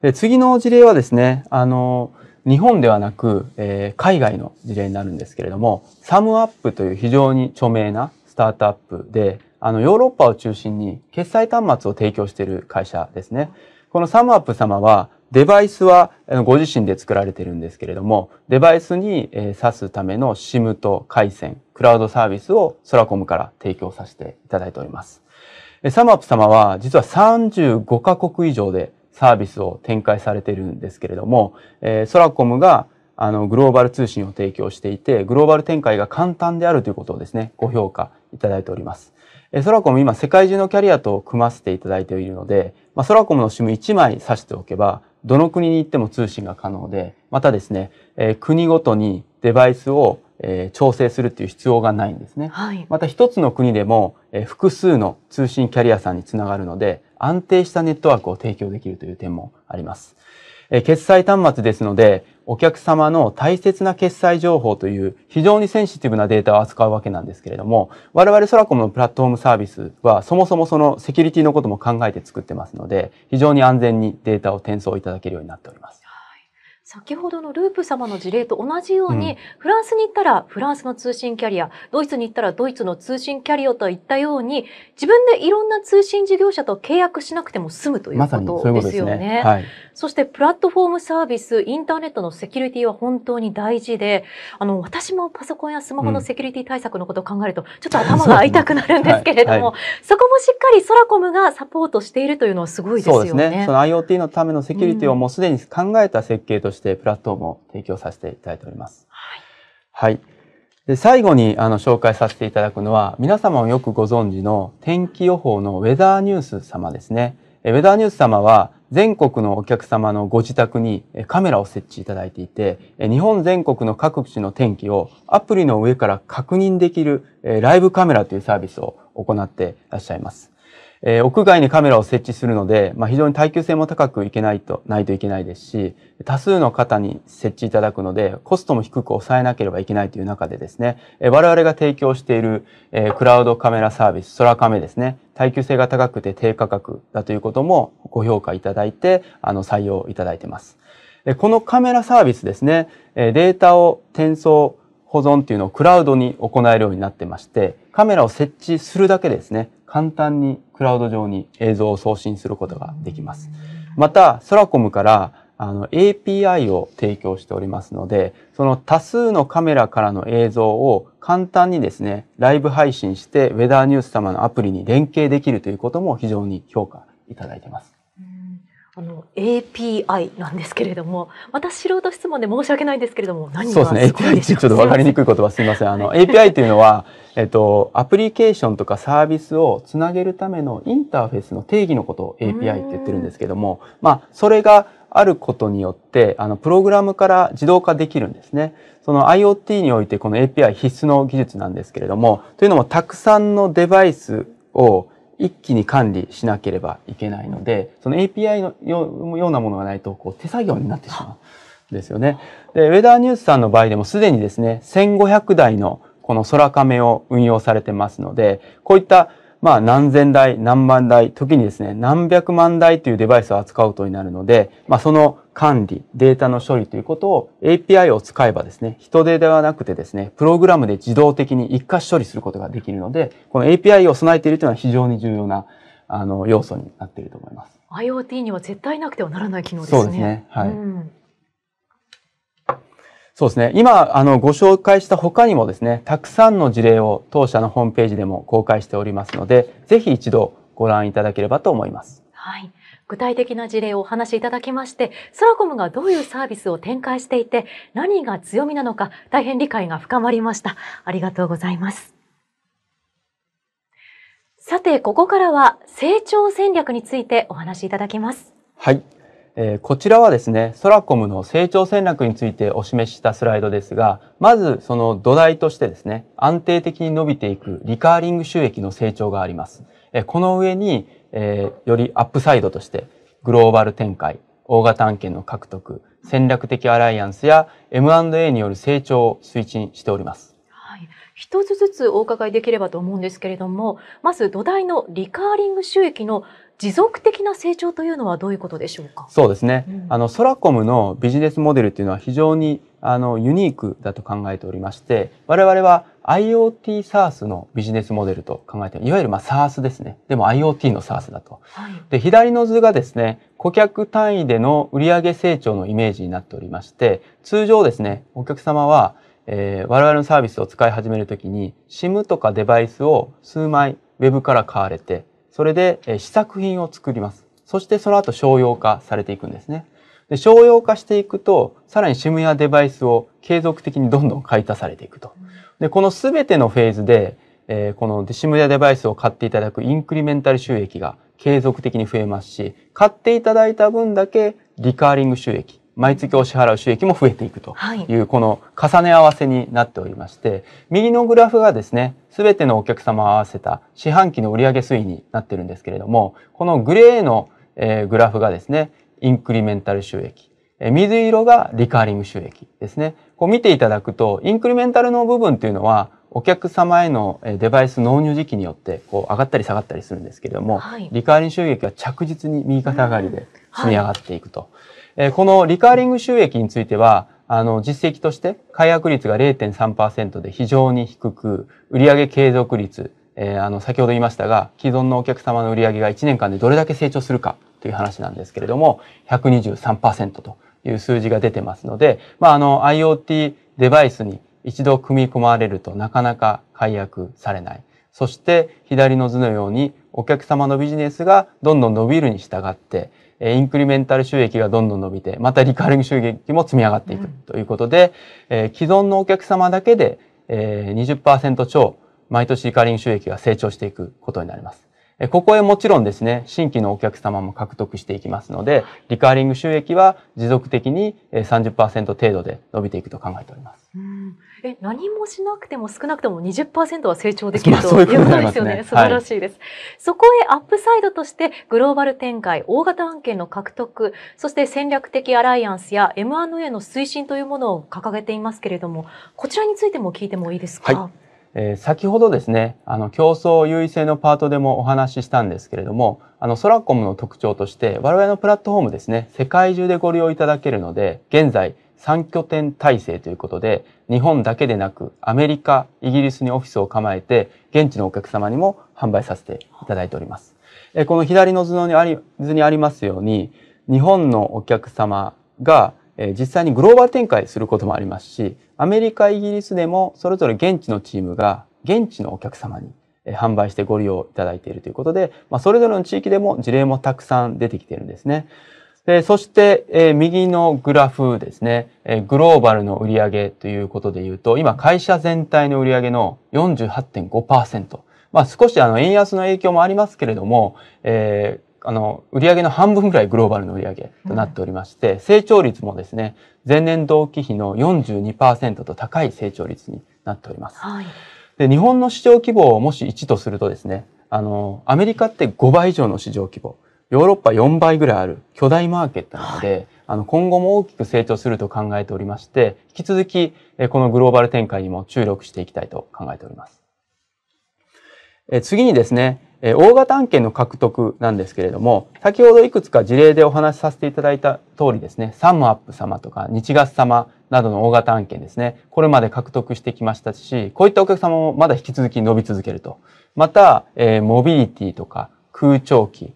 で次の事例はですね、あの、日本ではなく、えー、海外の事例になるんですけれども、サムアップという非常に著名なスタートアップで、あの、ヨーロッパを中心に決済端末を提供している会社ですね。このサムアップ様は、デバイスはご自身で作られてるんですけれども、デバイスに挿すための SIM と回線、クラウドサービスをソラコムから提供させていただいております。サムアップ様は実は35カ国以上でサービスを展開されているんですけれども、ソラコムがあのグローバル通信を提供していて、グローバル展開が簡単であるということをですね、ご評価いただいております。ソラコム今世界中のキャリアと組ませていただいているので、まあ、ソラコムの SIM 1枚挿しておけば、どの国に行っても通信が可能で、またですね、えー、国ごとにデバイスを、えー、調整するっていう必要がないんですね。はい、また一つの国でも、えー、複数の通信キャリアさんにつながるので、安定したネットワークを提供できるという点もあります。え決済端末ですので、お客様の大切な決済情報という非常にセンシティブなデータを扱うわけなんですけれども、我々ソラコムのプラットフォームサービスはそもそもそのセキュリティのことも考えて作ってますので、非常に安全にデータを転送いただけるようになっております。先ほどのループ様の事例と同じように、うん、フランスに行ったらフランスの通信キャリア、ドイツに行ったらドイツの通信キャリアといったように、自分でいろんな通信事業者と契約しなくても済むということですよね。ま、ううねはい、そしてプラットフォームサービス、インターネットのセキュリティは本当に大事で、あの、私もパソコンやスマホのセキュリティ対策のことを考えると、ちょっと頭が痛くなるんですけれども、そねはいはい、そこもしっかりソラコムがサポートしているというのはすごいですよね。そうですね。その IoT のためのセキュリティをもうすでに考えた設計として、してプラットフォームを提供させていただいております。はい。はいで最後にあの紹介させていただくのは皆様もよくご存知の天気予報のウェザーニュース様ですね。ウェザーニュース様は全国のお客様のご自宅にカメラを設置いただいていて日本全国の各地の天気をアプリの上から確認できるライブカメラというサービスを行っていらっしゃいます。えー、屋外にカメラを設置するので、まあ、非常に耐久性も高くいけないと、ないといけないですし、多数の方に設置いただくので、コストも低く抑えなければいけないという中でですね、えー、我々が提供している、えー、クラウドカメラサービス、ラカメですね、耐久性が高くて低価格だということもご評価いただいて、あの、採用いただいてます。でこのカメラサービスですね、えデータを転送、保存っていうのをクラウドに行えるようになってまして、カメラを設置するだけですね、簡単にクラウド上に映像を送信することができます。また、ソラコムからあの API を提供しておりますので、その多数のカメラからの映像を簡単にですね、ライブ配信してウェザーニュース様のアプリに連携できるということも非常に評価いただいています。あの API なんですけれども、また素人質問で申し訳ないんですけれども、何がそうですね。API ちょっとわかりにくい言葉すみません。あの、はい、API というのは、えっとアプリケーションとかサービスをつなげるためのインターフェースの定義のことを API って言ってるんですけども、まあそれがあることによって、あの、プログラムから自動化できるんですね。その IoT においてこの API 必須の技術なんですけれども、というのもたくさんのデバイスを一気に管理しなければいけないので、その API のようなものがないと、こう手作業になってしまうんですよね。で、ウェダーニュースさんの場合でもすでにですね、1500台のこの空亀を運用されてますので、こういったまあ何千台、何万台、時にですね、何百万台というデバイスを扱うことになるので、まあその管理、データの処理ということを API を使えばですね、人手ではなくてですね、プログラムで自動的に一括処理することができるので、この API を備えているというのは非常に重要なあの要素になっていると思います。IoT には絶対なくてはならない機能ですね。そうですね。はい。うんそうですね。今、あの、ご紹介した他にもですね、たくさんの事例を当社のホームページでも公開しておりますので、ぜひ一度ご覧いただければと思います。はい。具体的な事例をお話しいただきまして、ソラコムがどういうサービスを展開していて、何が強みなのか、大変理解が深まりました。ありがとうございます。さて、ここからは成長戦略についてお話しいただきます。はい。えー、こちらはですね、ソラコムの成長戦略についてお示ししたスライドですが、まずその土台としてですね、安定的に伸びていくリカーリング収益の成長があります。えー、この上に、えー、よりアップサイドとして、グローバル展開、大型案件の獲得、戦略的アライアンスや M&A による成長を推進しております。はい、一つずつお伺いできればと思うんですけれども、まず土台のリカーリング収益の持続的な成長というのはどういうことでしょうかそうですね、うん、あのソラコムのビジネスモデルというのは非常にあのユニークだと考えておりまして我々は IoT サースのビジネスモデルと考えていわゆるまあ s a r s ですねでも IoT の s a r s だと、はい、で左の図がですね顧客単位での売上成長のイメージになっておりまして通常ですねお客様は、えー、我々のサービスを使い始めるときに SIM とかデバイスを数枚 Web から買われてそれで、え試作品を作ります。そしてその後商用化されていくんですね。で商用化していくと、さらにシムやデバイスを継続的にどんどん買い足されていくと。で、この全てのフェーズで、えー、このシムやデバイスを買っていただくインクリメンタル収益が継続的に増えますし、買っていただいた分だけリカーリング収益、毎月お支払う収益も増えていくという、この重ね合わせになっておりまして、右のグラフがですね、すべてのお客様を合わせた四半期の売上推移になってるんですけれども、このグレーの、えグラフがですね、インクリメンタル収益、え水色がリカーリング収益ですね。こう見ていただくと、インクリメンタルの部分というのは、お客様へのデバイス納入時期によってこう上がったり下がったりするんですけれども、はい、リカーリング収益は着実に右肩上がりで積み上がっていくと。はいえこのリカーリング収益については、あの、実績として、解約率が0.3%で非常に低く、売上継続率、えー、あの、先ほど言いましたが、既存のお客様の売上が1年間でどれだけ成長するかという話なんですけれども、123%という数字が出てますので、まあ、あの、IoT デバイスに一度組み込まれるとなかなか解約されない。そして、左の図のように、お客様のビジネスがどんどん伸びるに従って、インクリメンタル収益がどんどん伸びて、またリカーリング収益も積み上がっていくということで、うん、えー、既存のお客様だけで、えー、20%超、毎年リカーリング収益が成長していくことになります。えここへもちろんですね、新規のお客様も獲得していきますので、リカーリング収益は持続的に30%程度で伸びていくと考えております。うんえ何もしなくても少なくとも20%は成長できるということですよね。ね素晴らしいです、はい、そこへアップサイドとしてグローバル展開、大型案件の獲得、そして戦略的アライアンスや M&A の推進というものを掲げていますけれども、こちらについても聞いてもいいですか、はい、えー、先ほどですね、あの、競争優位性のパートでもお話ししたんですけれども、あの、ソラコムの特徴として、我々のプラットフォームですね、世界中でご利用いただけるので、現在、3拠点体制ということで、日本だけでなくアメリカ、イギリスにオフィスを構えて、現地のお客様にも販売させていただいております。えこの左の図のにあり図にありますように、日本のお客様が、え実際にグローバル展開することもありますし、アメリカ、イギリスでもそれぞれ現地のチームが現地のお客様にえ販売してご利用いただいているということで、まあ、それぞれの地域でも事例もたくさん出てきているんですね。えそして、え右のグラフですね、えグローバルの売り上げということで言うと、今会社全体の売り上げの48.5%。まあ少しあの円安の影響もありますけれども、えー、あの、売上の半分ぐらいグローバルの売上となっておりまして、うん、成長率もですね、前年同期比の42%と高い成長率になっております。はい、で日本の市場規模をもし1とするとですね、あの、アメリカって5倍以上の市場規模。ヨーロッパ4倍ぐらいある巨大マーケットなので、はい、あの、今後も大きく成長すると考えておりまして、引き続き、このグローバル展開にも注力していきたいと考えております。次にですね、大型案件の獲得なんですけれども、先ほどいくつか事例でお話しさせていただいた通りですね、サムアップ様とか日月様などの大型案件ですね、これまで獲得してきましたし、こういったお客様もまだ引き続き伸び続けると。また、えモビリティとか空調機、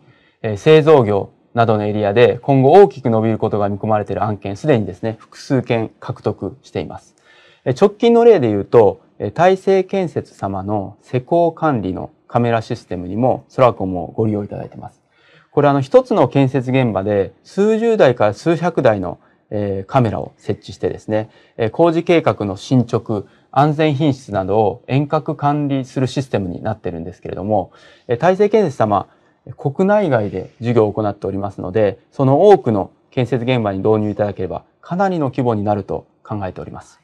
え製造業などのエリアで今後大きく伸びることが見込まれている案件、すでにですね、複数件獲得しています。直近の例で言うと、大成建設様の施工管理のカメラシステムにもソラコムをご利用いただいています。これあの一つの建設現場で数十台から数百台のカメラを設置してですね、工事計画の進捗、安全品質などを遠隔管理するシステムになってるんですけれども、大成建設様、国内外で授業を行っておりますので、その多くの建設現場に導入いただければ、かなりの規模になると考えております。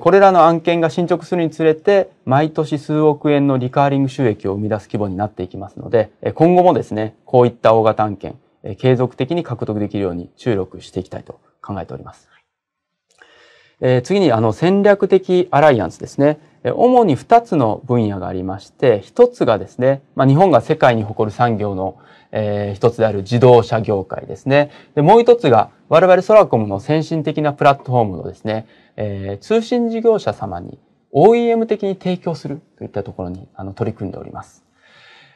これらの案件が進捗するにつれて、毎年数億円のリカーリング収益を生み出す規模になっていきますので、今後もですね、こういった大型案件、継続的に獲得できるように注力していきたいと考えております。次に、あの、戦略的アライアンスですね。主に2つの分野がありまして、1つがですね、まあ、日本が世界に誇る産業の、えー、1つである自動車業界ですね。でもう1つが我々ソラコムの先進的なプラットフォームのですね、えー、通信事業者様に OEM 的に提供するといったところにあの取り組んでおります。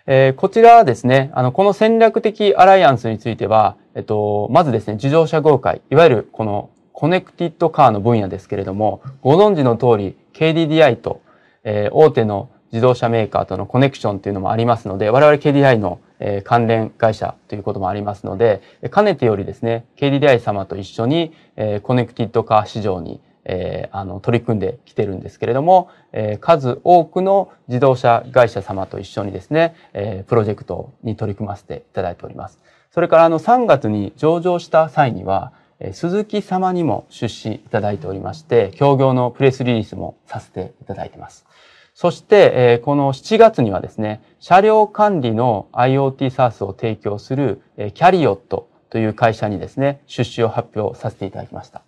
えー、こちらはですね、あの、この戦略的アライアンスについては、えっと、まずですね、自動車業界、いわゆるこのコネクティッドカーの分野ですけれども、ご存知の通り KDDI と、えー、大手の自動車メーカーとのコネクションというのもありますので、我々 KDDI の、えー、関連会社ということもありますので、かねてよりですね、KDDI 様と一緒に、えー、コネクティッドカー市場に、えー、あの取り組んできてるんですけれども、えー、数多くの自動車会社様と一緒にですね、えー、プロジェクトに取り組ませていただいております。それからあの3月に上場した際には、鈴木様にも出資いただいておりまして、協業のプレスリリースもさせていただいています。そして、この7月にはですね、車両管理の IoT サースを提供するキャリオットという会社にですね、出資を発表させていただきました。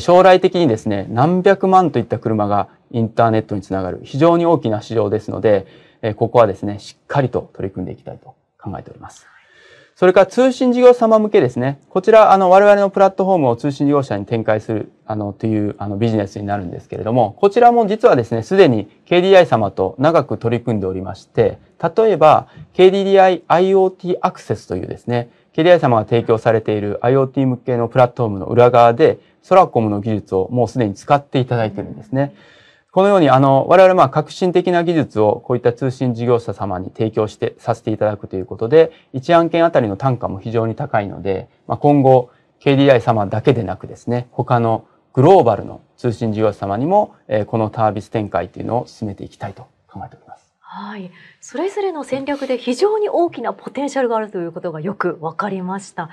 将来的にですね、何百万といった車がインターネットにつながる非常に大きな市場ですので、ここはですね、しっかりと取り組んでいきたいと考えております。それから通信事業様向けですね。こちら、あの、我々のプラットフォームを通信事業者に展開する、あの、という、あの、ビジネスになるんですけれども、こちらも実はですね、すでに KDDI 様と長く取り組んでおりまして、例えば、KDDI IoT アクセスというですね、KDDI 様が提供されている IoT 向けのプラットフォームの裏側で、ソラコムの技術をもうすでに使っていただいているんですね。うんこのように、あの、我々、まあ、革新的な技術をこういった通信事業者様に提供してさせていただくということで、1案件あたりの単価も非常に高いので、まあ、今後、KDI 様だけでなくですね、他のグローバルの通信事業者様にも、えー、このサービス展開というのを進めていきたいと考えております。はい、それぞれの戦略で非常に大きなポテンシャルがあるということがよく分かりました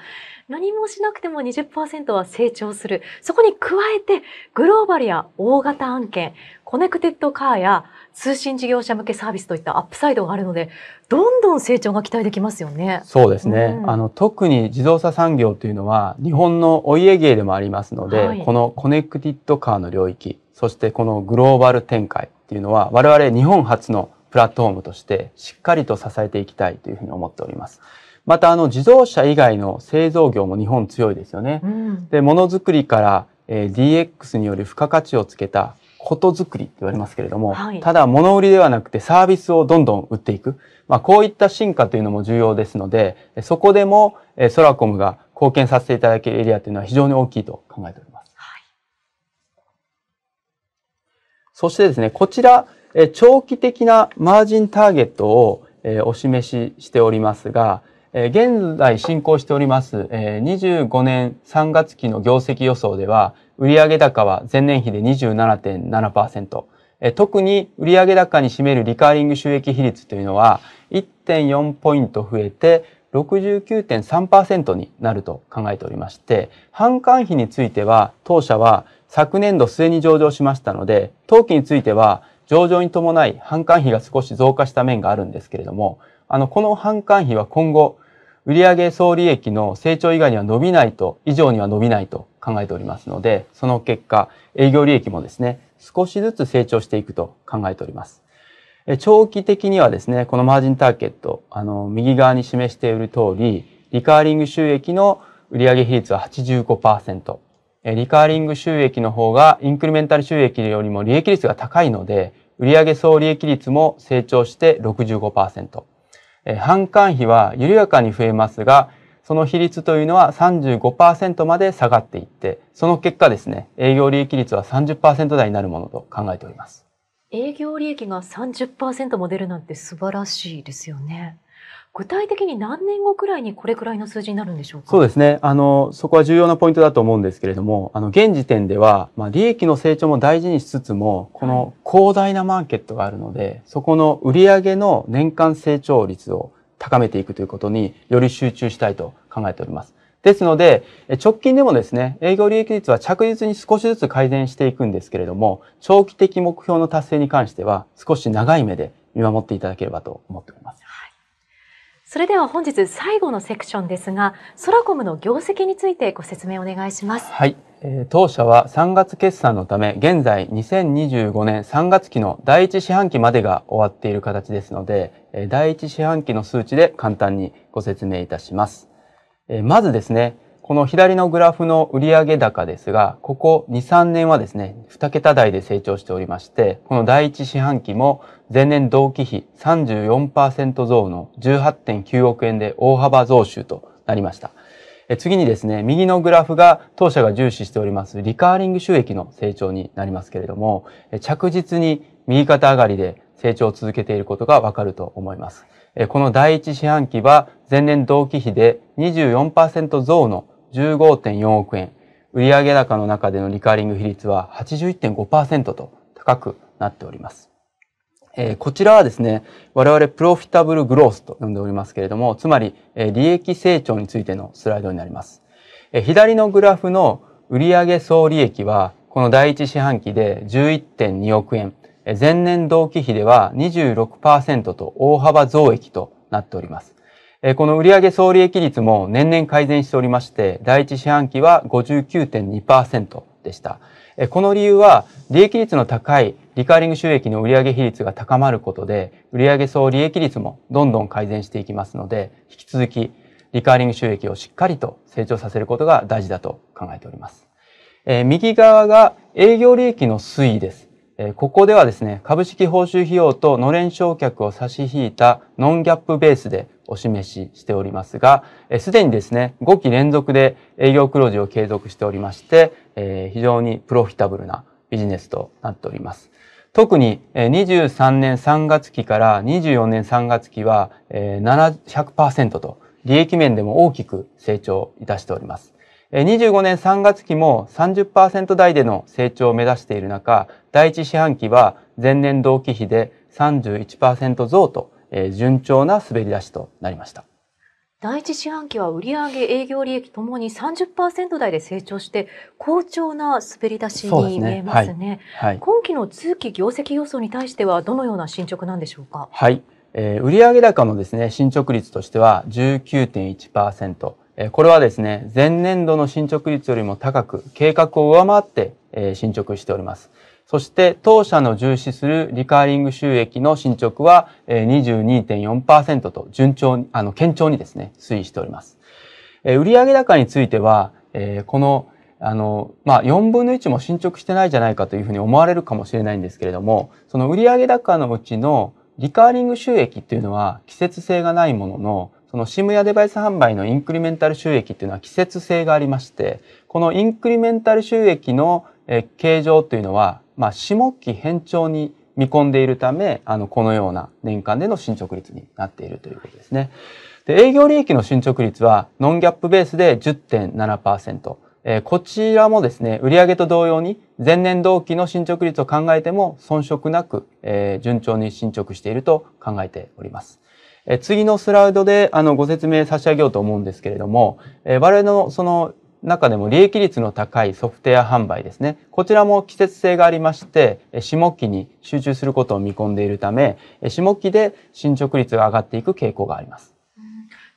何もしなくても20%は成長するそこに加えてグローバルや大型案件コネクテッドカーや通信事業者向けサービスといったアップサイドがあるので、どんどん成長が期待できますよね。そうですね。うん、あの特に自動車産業というのは日本のお家芸でもありますので、はい、このコネクテッドカーの領域、そしてこのグローバル展開っていうのは我々日本初のプラットフォームとしてしっかりと支えていきたいというふうに思っております。またあの自動車以外の製造業も日本強いですよね。うん、で、ものづくりから、えー、DX による付加価値をつけたことづくりって言われますけれども、はい、ただ物売りではなくてサービスをどんどん売っていく。まあ、こういった進化というのも重要ですので、そこでもソラコムが貢献させていただけるエリアというのは非常に大きいと考えております。はい、そしてですね、こちら、長期的なマージンターゲットをお示ししておりますが、現在進行しております25年3月期の業績予想では、売上高は前年比で27.7%、え特に売上高に占めるリカーリング収益比率というのは1.4ポイント増えて69.3%になると考えておりまして、販管費については当社は昨年度末に上場しましたので、当期については上場に伴い販管費が少し増加した面があるんですけれども、あの、この販管費は今後、売上総利益の成長以外には伸びないと、以上には伸びないと考えておりますので、その結果、営業利益もですね、少しずつ成長していくと考えております。長期的にはですね、このマージンターゲット、あの、右側に示している通り、リカーリング収益の売上比率は85%。リカーリング収益の方がインクリメンタル収益よりも利益率が高いので、売上総利益率も成長して65%。販管費は緩やかに増えますが、その比率というのは35%まで下がっていって、その結果ですね、営業利益率は30%台になるものと考えております。営業利益が30%も出るなんて素晴らしいですよね。具体的に何年後くらいにこれくらいの数字になるんでしょうかそうですね。あの、そこは重要なポイントだと思うんですけれども、あの、現時点では、まあ、利益の成長も大事にしつつも、この広大なマーケットがあるので、そこの売上の年間成長率を高めていくということにより集中したいと考えております。ですので、直近でもですね、営業利益率は着実に少しずつ改善していくんですけれども、長期的目標の達成に関しては少し長い目で見守っていただければと思っております。それでは本日最後のセクションですが、ソラコムの業績についてご説明お願いします。はい。え当社は3月決算のため、現在2025年3月期の第1四半期までが終わっている形ですので、え第1四半期の数値で簡単にご説明いたします。えまずですね、この左のグラフの売上高ですが、ここ2、3年はですね、2桁台で成長しておりまして、この第1四半期も前年同期比34%増の18.9億円で大幅増収となりました。次にですね、右のグラフが当社が重視しておりますリカーリング収益の成長になりますけれども、着実に右肩上がりで成長を続けていることがわかると思います。この第1四半期は前年同期比で24%増の15.4億円、売上高の中でのリカーリング比率は81.5%と高くなっております。えこちらはですね、我々プロフィタブルグロースと呼んでおりますけれども、つまり、え利益成長についてのスライドになります。え左のグラフの売上総利益は、この第1四半期で11.2億円、前年同期比では26%と大幅増益となっております。この売上総利益率も年々改善しておりまして、第1四半期は59.2%でした。この理由は、利益率の高いリカーリング収益の売上比率が高まることで、売上総利益率もどんどん改善していきますので、引き続きリカーリング収益をしっかりと成長させることが大事だと考えております。え右側が営業利益の推移です。えここではですね、株式報酬費用とのれん償却を差し引いたノンギャップベースでお示ししておりますが、すでにですね、5期連続で営業黒字を継続しておりまして、え非常にプロフィタブルなビジネスとなっております。特に23年3月期から24年3月期は700%と利益面でも大きく成長いたしております。25年3月期も30%台での成長を目指している中、第一四半期は前年同期比で31%増とえー、順調な滑り出しとなりました。第一四半期は売上営業利益ともに30%台で成長して好調な滑り出しに見えますね、ねはいはい、今期の通期業績予想に対してはどのような進捗なんでしょうかはい、えー、売上高のですね進捗率としては19.1%、えー、これはですね前年度の進捗率よりも高く計画を上回って、えー、進捗しておりますそして当社の重視するリカーリング収益の進捗は22.4%と順調に、あの、堅調にですね、推移しております。売上高については、この、あの、まあ、4分の1も進捗してないじゃないかというふうに思われるかもしれないんですけれども、その売上高のうちのリカーリング収益っていうのは季節性がないものの、その SIM やデバイス販売のインクリメンタル収益っていうのは季節性がありまして、このインクリメンタル収益の形状というのはまあ、下期変調に見込んでいるため、あの、このような年間での進捗率になっているということですね。で、営業利益の進捗率は、ノンギャップベースで10.7%。えー、こちらもですね、売上と同様に、前年同期の進捗率を考えても、遜色なく、えー、順調に進捗していると考えております。え次のスライドで、あの、ご説明差し上げようと思うんですけれども、え我々のその中でも利益率の高いソフトウェア販売ですね。こちらも季節性がありまして、下期に集中することを見込んでいるため、下期で進捗率が上がっていく傾向があります。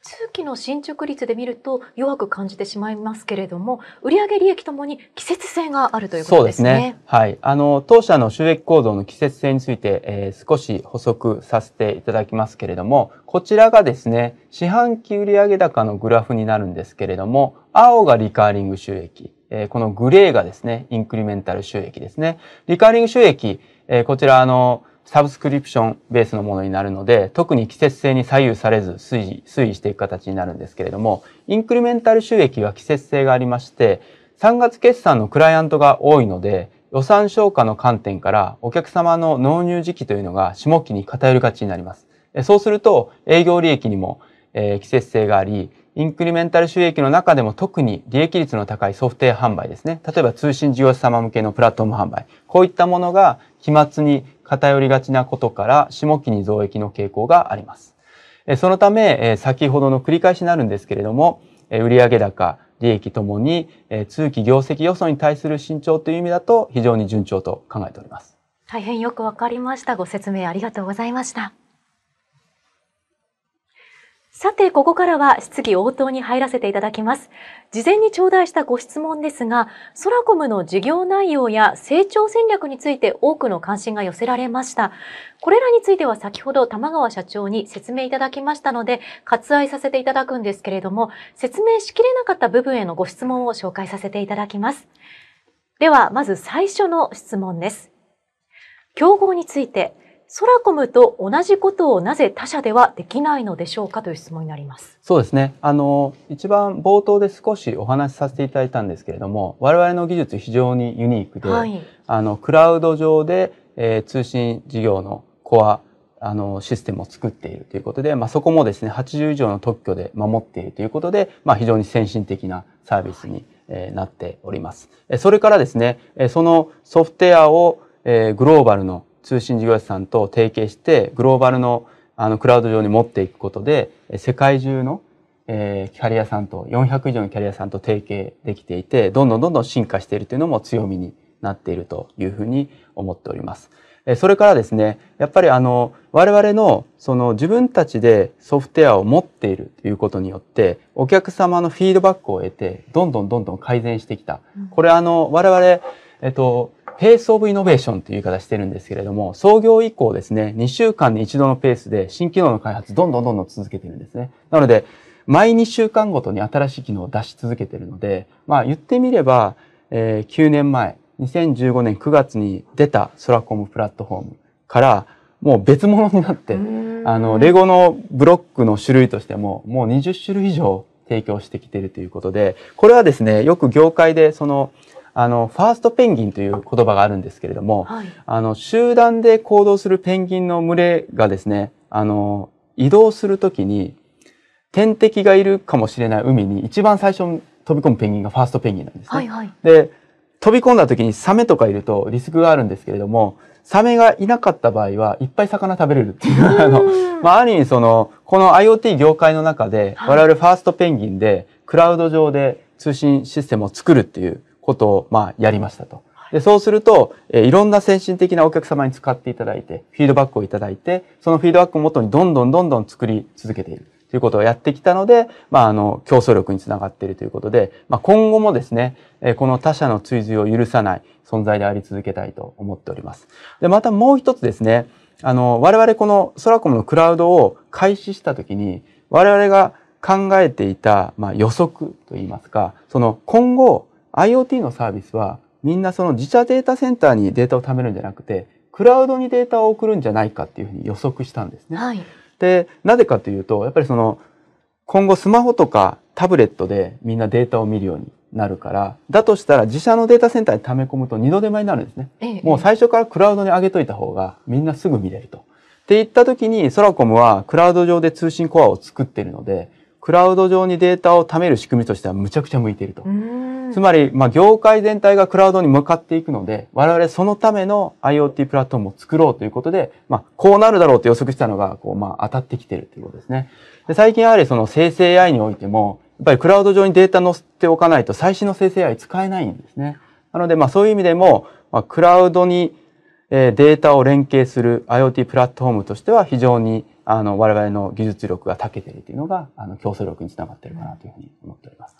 通期の進捗率で見ると弱く感じてしまいますけれども、売上利益ともに季節性があるということですね。そうですね。はい。あの、当社の収益構造の季節性について、えー、少し補足させていただきますけれども、こちらがですね、四半期売上高のグラフになるんですけれども、青がリカーリング収益、えー、このグレーがですね、インクリメンタル収益ですね。リカーリング収益、えー、こちらあの、サブスクリプションベースのものになるので、特に季節性に左右されず推移、推移していく形になるんですけれども、インクリメンタル収益は季節性がありまして、3月決算のクライアントが多いので、予算消化の観点からお客様の納入時期というのが下期に偏りがちになります。そうすると、営業利益にも、え季節性があり、インクリメンタル収益の中でも特に利益率の高いソフトウェア販売ですね。例えば通信事業者様向けのプラットフォーム販売。こういったものが期末に偏りがちなことから下期に増益の傾向があります。そのため、先ほどの繰り返しになるんですけれども、売上高、利益ともに通期業績予想に対する慎重という意味だと非常に順調と考えております。大変よくわかりました。ご説明ありがとうございました。さて、ここからは質疑応答に入らせていただきます。事前に頂戴したご質問ですが、ソラコムの事業内容や成長戦略について多くの関心が寄せられました。これらについては先ほど玉川社長に説明いただきましたので、割愛させていただくんですけれども、説明しきれなかった部分へのご質問を紹介させていただきます。では、まず最初の質問です。競合についてソラコムと同じことをなぜ他社ではできないのでしょうかという質問になります。そうですね。あの、一番冒頭で少しお話しさせていただいたんですけれども、我々の技術非常にユニークで、はい、あの、クラウド上で、えー、通信事業のコア、あの、システムを作っているということで、まあ、そこもですね、80以上の特許で守っているということで、まあ、非常に先進的なサービスに、えなっております。それからですね、そのソフトウェアを、えグローバルの通信事業者さんと提携してグローバルのあのクラウド上に持っていくことで世界中の、えー、キャリアさんと400以上のキャリアさんと提携できていてどんどんどんどん進化しているというのも強みになっているというふうに思っております。それからですねやっぱりあの我々のその自分たちでソフトウェアを持っているということによってお客様のフィードバックを得てどんどんどんどん改善してきた。これあの我々えっとペースオブイノベーションという言い方してるんですけれども、創業以降ですね、2週間に一度のペースで新機能の開発どんどんどんどん続けてるんですね。なので、毎2週間ごとに新しい機能を出し続けてるので、まあ言ってみれば、えー、9年前、2015年9月に出たソラコムプラットフォームから、もう別物になって、あの、レゴのブロックの種類としても、もう20種類以上提供してきているということで、これはですね、よく業界でその、あの、ファーストペンギンという言葉があるんですけれども、はい、あの、集団で行動するペンギンの群れがですね、あの、移動するときに、天敵がいるかもしれない海に一番最初に飛び込むペンギンがファーストペンギンなんですね。はいはい、で、飛び込んだ時にサメとかいるとリスクがあるんですけれども、サメがいなかった場合はいっぱい魚食べれるっていう、あの、まあ、ある意味その、この IoT 業界の中で、我々ファーストペンギンで、クラウド上で通信システムを作るっていう、ことを、まあ、やりましたと。で、そうすると、えー、いろんな先進的なお客様に使っていただいて、フィードバックをいただいて、そのフィードバックをもとにどんどんどんどん作り続けているということをやってきたので、まあ、あの、競争力につながっているということで、まあ、今後もですね、えー、この他者の追随を許さない存在であり続けたいと思っております。で、またもう一つですね、あの、我々このソラコムのクラウドを開始したときに、我々が考えていた、まあ、予測といいますか、その今後、IoT のサービスはみんなその自社データセンターにデータを貯めるんじゃなくてクラウドにデータを送るんじゃないかっていうふうに予測したんですね。はい、でなぜかというとやっぱりその今後スマホとかタブレットでみんなデータを見るようになるからだとしたら自社のデータセンターに溜め込むと二度手前になるんですね、ええ、もう最初からクラウドに上げといた方がみんなすぐ見れると。って言った時にソラコムはクラウド上で通信コアを作ってるのでクラウド上にデータを貯める仕組みとしてはむちゃくちゃ向いていると。つまり、まあ、業界全体がクラウドに向かっていくので、我々そのための IoT プラットフォームを作ろうということで、まあ、こうなるだろうと予測したのが、こう、まあ、当たってきてるということですね。で最近やはりその生成 AI においても、やっぱりクラウド上にデータ載せておかないと最新の生成 AI 使えないんですね。なので、まあ、そういう意味でも、まあ、クラウドにデータを連携する IoT プラットフォームとしては非常にあの我々の技術力が長けているというのがあの競争力につながっているかなというふうに思っております。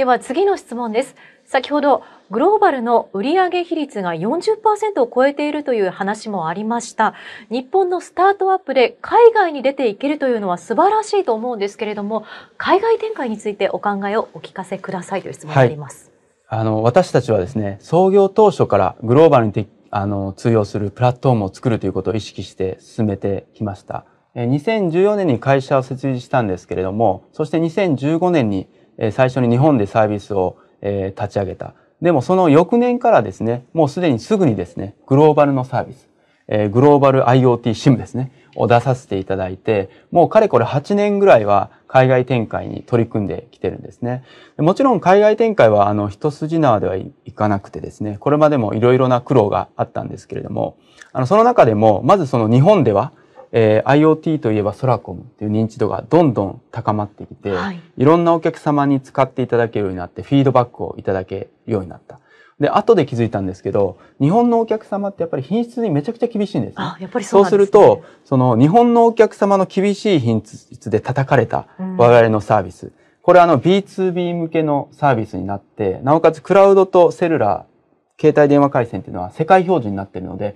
では次の質問です。先ほどグローバルの売上比率が40%を超えているという話もありました。日本のスタートアップで海外に出ていけるというのは素晴らしいと思うんですけれども、海外展開についてお考えをお聞かせくださいという質問があります。はい、あの私たちはですね、創業当初からグローバルにてあの通用するプラットフォームを作るということを意識して進めてきました。2014年に会社を設立したんですけれども、そして2015年にえ最初に日本でサービスを、え立ち上げた。でもその翌年からですね、もうすでにすぐにですね、グローバルのサービス、えグローバル IoT シムですね、を出させていただいて、もうかれこれ8年ぐらいは海外展開に取り組んできてるんですね。もちろん海外展開はあの一筋縄ではいかなくてですね、これまでもいろいろな苦労があったんですけれども、あのその中でも、まずその日本では、えー、IoT といえばソラコムっていう認知度がどんどん高まってきて、はい、いろんなお客様に使っていただけるようになってフィードバックをいただけるようになった。で、後で気づいたんですけど、日本のお客様ってやっぱり品質にめちゃくちゃ厳しいんです、ね、あ、やっぱりそう、ね、すると、その日本のお客様の厳しい品質で叩かれた我々のサービス。うん、これあの B2B 向けのサービスになって、なおかつクラウドとセルラー、携帯電話回線っていうのは世界標準になってるので、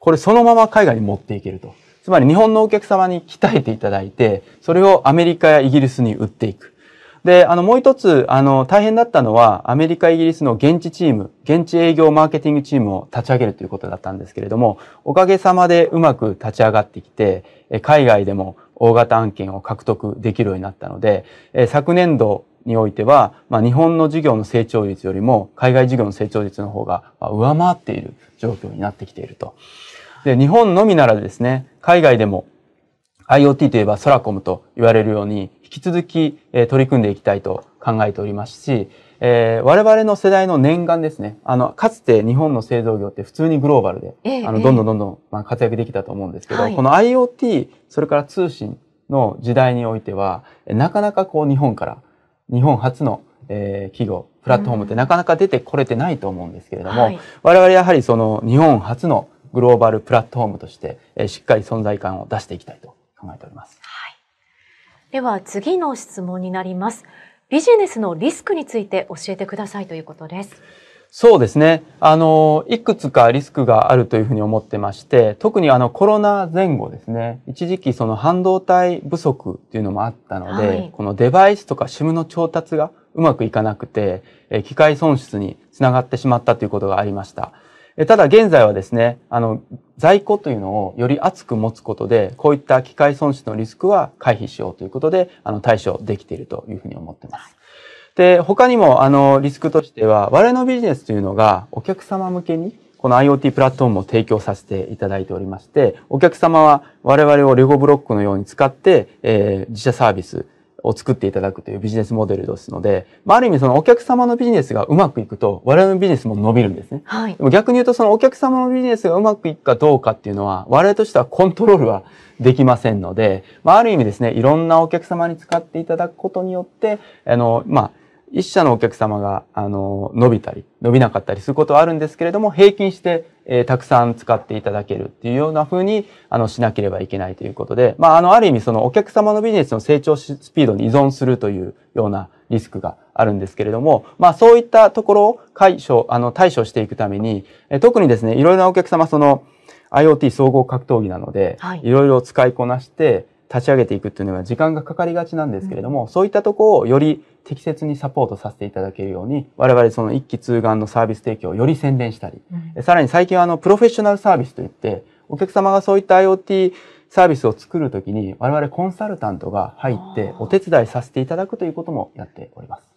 これそのまま海外に持っていけると。つまり日本のお客様に鍛えていただいて、それをアメリカやイギリスに売っていく。で、あの、もう一つ、あの、大変だったのは、アメリカ、イギリスの現地チーム、現地営業マーケティングチームを立ち上げるということだったんですけれども、おかげさまでうまく立ち上がってきて、海外でも大型案件を獲得できるようになったので、昨年度においては、まあ、日本の事業の成長率よりも、海外事業の成長率の方が上回っている状況になってきていると。で、日本のみならですね、海外でも IoT といえばソラコムと言われるように、引き続き、え取り組んでいきたいと考えておりますし、えー、我々の世代の念願ですね。あの、かつて日本の製造業って普通にグローバルで、えあの、どんどんどんどん、まあ、活躍できたと思うんですけど、はい、この IoT、それから通信の時代においては、なかなかこう日本から、日本初の、えー、企業、プラットフォームってなかなか出てこれてないと思うんですけれども、うんはい、我々やはりその日本初のグローバルプラットフォームとして、えー、しっかり存在感を出していきたいと考えております。はい、では次の質問になります。ビジネスのリスクについて教えてくださいということです。そうですね。あの、いくつかリスクがあるというふうに思ってまして、特にあのコロナ前後ですね、一時期その半導体不足っていうのもあったので、はい、このデバイスとか SIM の調達がうまくいかなくて、え機械損失につながってしまったということがありました。ただ現在はですね、あの、在庫というのをより厚く持つことで、こういった機械損失のリスクは回避しようということで、あの、対処できているというふうに思ってます。で、他にも、あの、リスクとしては、我々のビジネスというのが、お客様向けに、この IoT プラットフォームを提供させていただいておりまして、お客様は我々をレゴブロックのように使って、えー、自社サービス、を作っていただくというビジネスモデルですので、まあ、ある意味そのお客様のビジネスがうまくいくと、我々のビジネスも伸びるんですね。はい、でも逆に言うとそのお客様のビジネスがうまくいくかどうかっていうのは、我々としてはコントロールはできませんので、まあ、ある意味ですね、いろんなお客様に使っていただくことによって、あの、まあ、一社のお客様が、あの、伸びたり、伸びなかったりすることはあるんですけれども、平均して、えー、たくさん使っていただけるっていうようなふうに、あの、しなければいけないということで、まあ、あの、ある意味、そのお客様のビジネスの成長スピードに依存するというようなリスクがあるんですけれども、まあ、そういったところを解消、あの、対処していくために、えー、特にですね、いろいろなお客様、その、IoT 総合格闘技なので、はい、いろいろ使いこなして、立ち上げていくっていうのは時間がかかりがちなんですけれども、うん、そういったとこをより適切にサポートさせていただけるように、我々その一気通貫のサービス提供をより宣伝したり、うん、さらに最近はあのプロフェッショナルサービスといって、お客様がそういった IoT サービスを作るときに、我々コンサルタントが入ってお手伝いさせていただくということもやっております。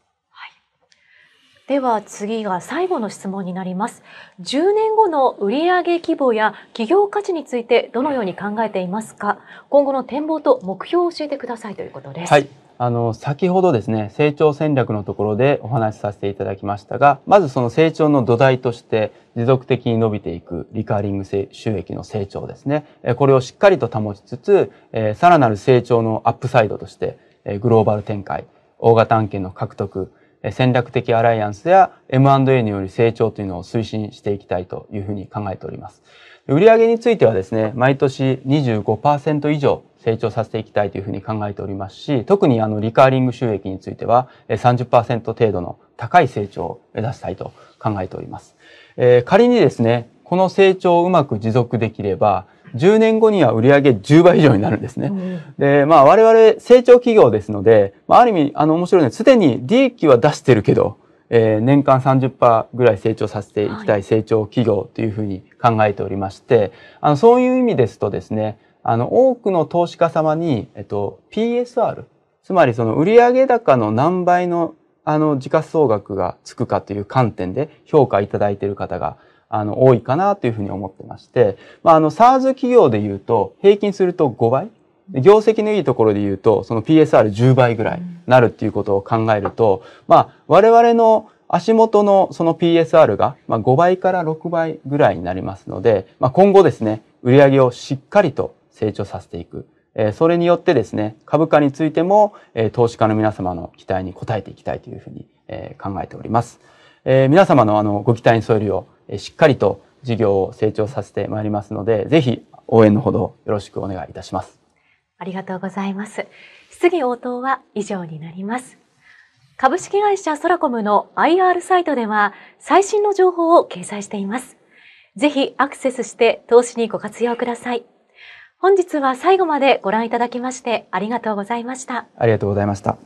では次が最後の質問になります。10年後の売上規模や企業価値についてどのように考えていますか今後の展望と目標を教えてくださいということです。はい。あの、先ほどですね、成長戦略のところでお話しさせていただきましたが、まずその成長の土台として持続的に伸びていくリカーリング収益の成長ですね。これをしっかりと保ちつつ、さらなる成長のアップサイドとして、グローバル展開、大型案件の獲得、戦略的アライアンスや M&A による成長というのを推進していきたいというふうに考えております。売上についてはですね、毎年25%以上成長させていきたいというふうに考えておりますし、特にあのリカーリング収益については30%程度の高い成長を目指したいと考えております。えー、仮にですね、この成長をうまく持続できれば、10年後には売上10倍以上になるんですね。うん、で、まあ我々成長企業ですので、まあある意味、あの面白いね、すでに利益は出してるけど、えー、年間30%ぐらい成長させていきたい成長企業というふうに考えておりまして、はい、あのそういう意味ですとですね、あの多くの投資家様に、えっと、PSR、つまりその売上高の何倍のあの時価総額がつくかという観点で評価いただいている方があの、多いかなというふうに思ってまして、まあ、あの、SARS 企業で言うと、平均すると5倍業績のいいところで言うと、その PSR10 倍ぐらいなるっていうことを考えると、まあ、我々の足元のその PSR が、まあ、5倍から6倍ぐらいになりますので、まあ、今後ですね、売上をしっかりと成長させていく。えー、それによってですね、株価についても、えー、投資家の皆様の期待に応えていきたいというふうに、えー、考えております。え皆様のあのご期待に添えるよう、しっかりと事業を成長させてまいりますので、ぜひ応援のほどよろしくお願いいたします。ありがとうございます。質疑応答は以上になります。株式会社ソラコムの IR サイトでは最新の情報を掲載しています。ぜひアクセスして投資にご活用ください。本日は最後までご覧いただきましてありがとうございました。ありがとうございました。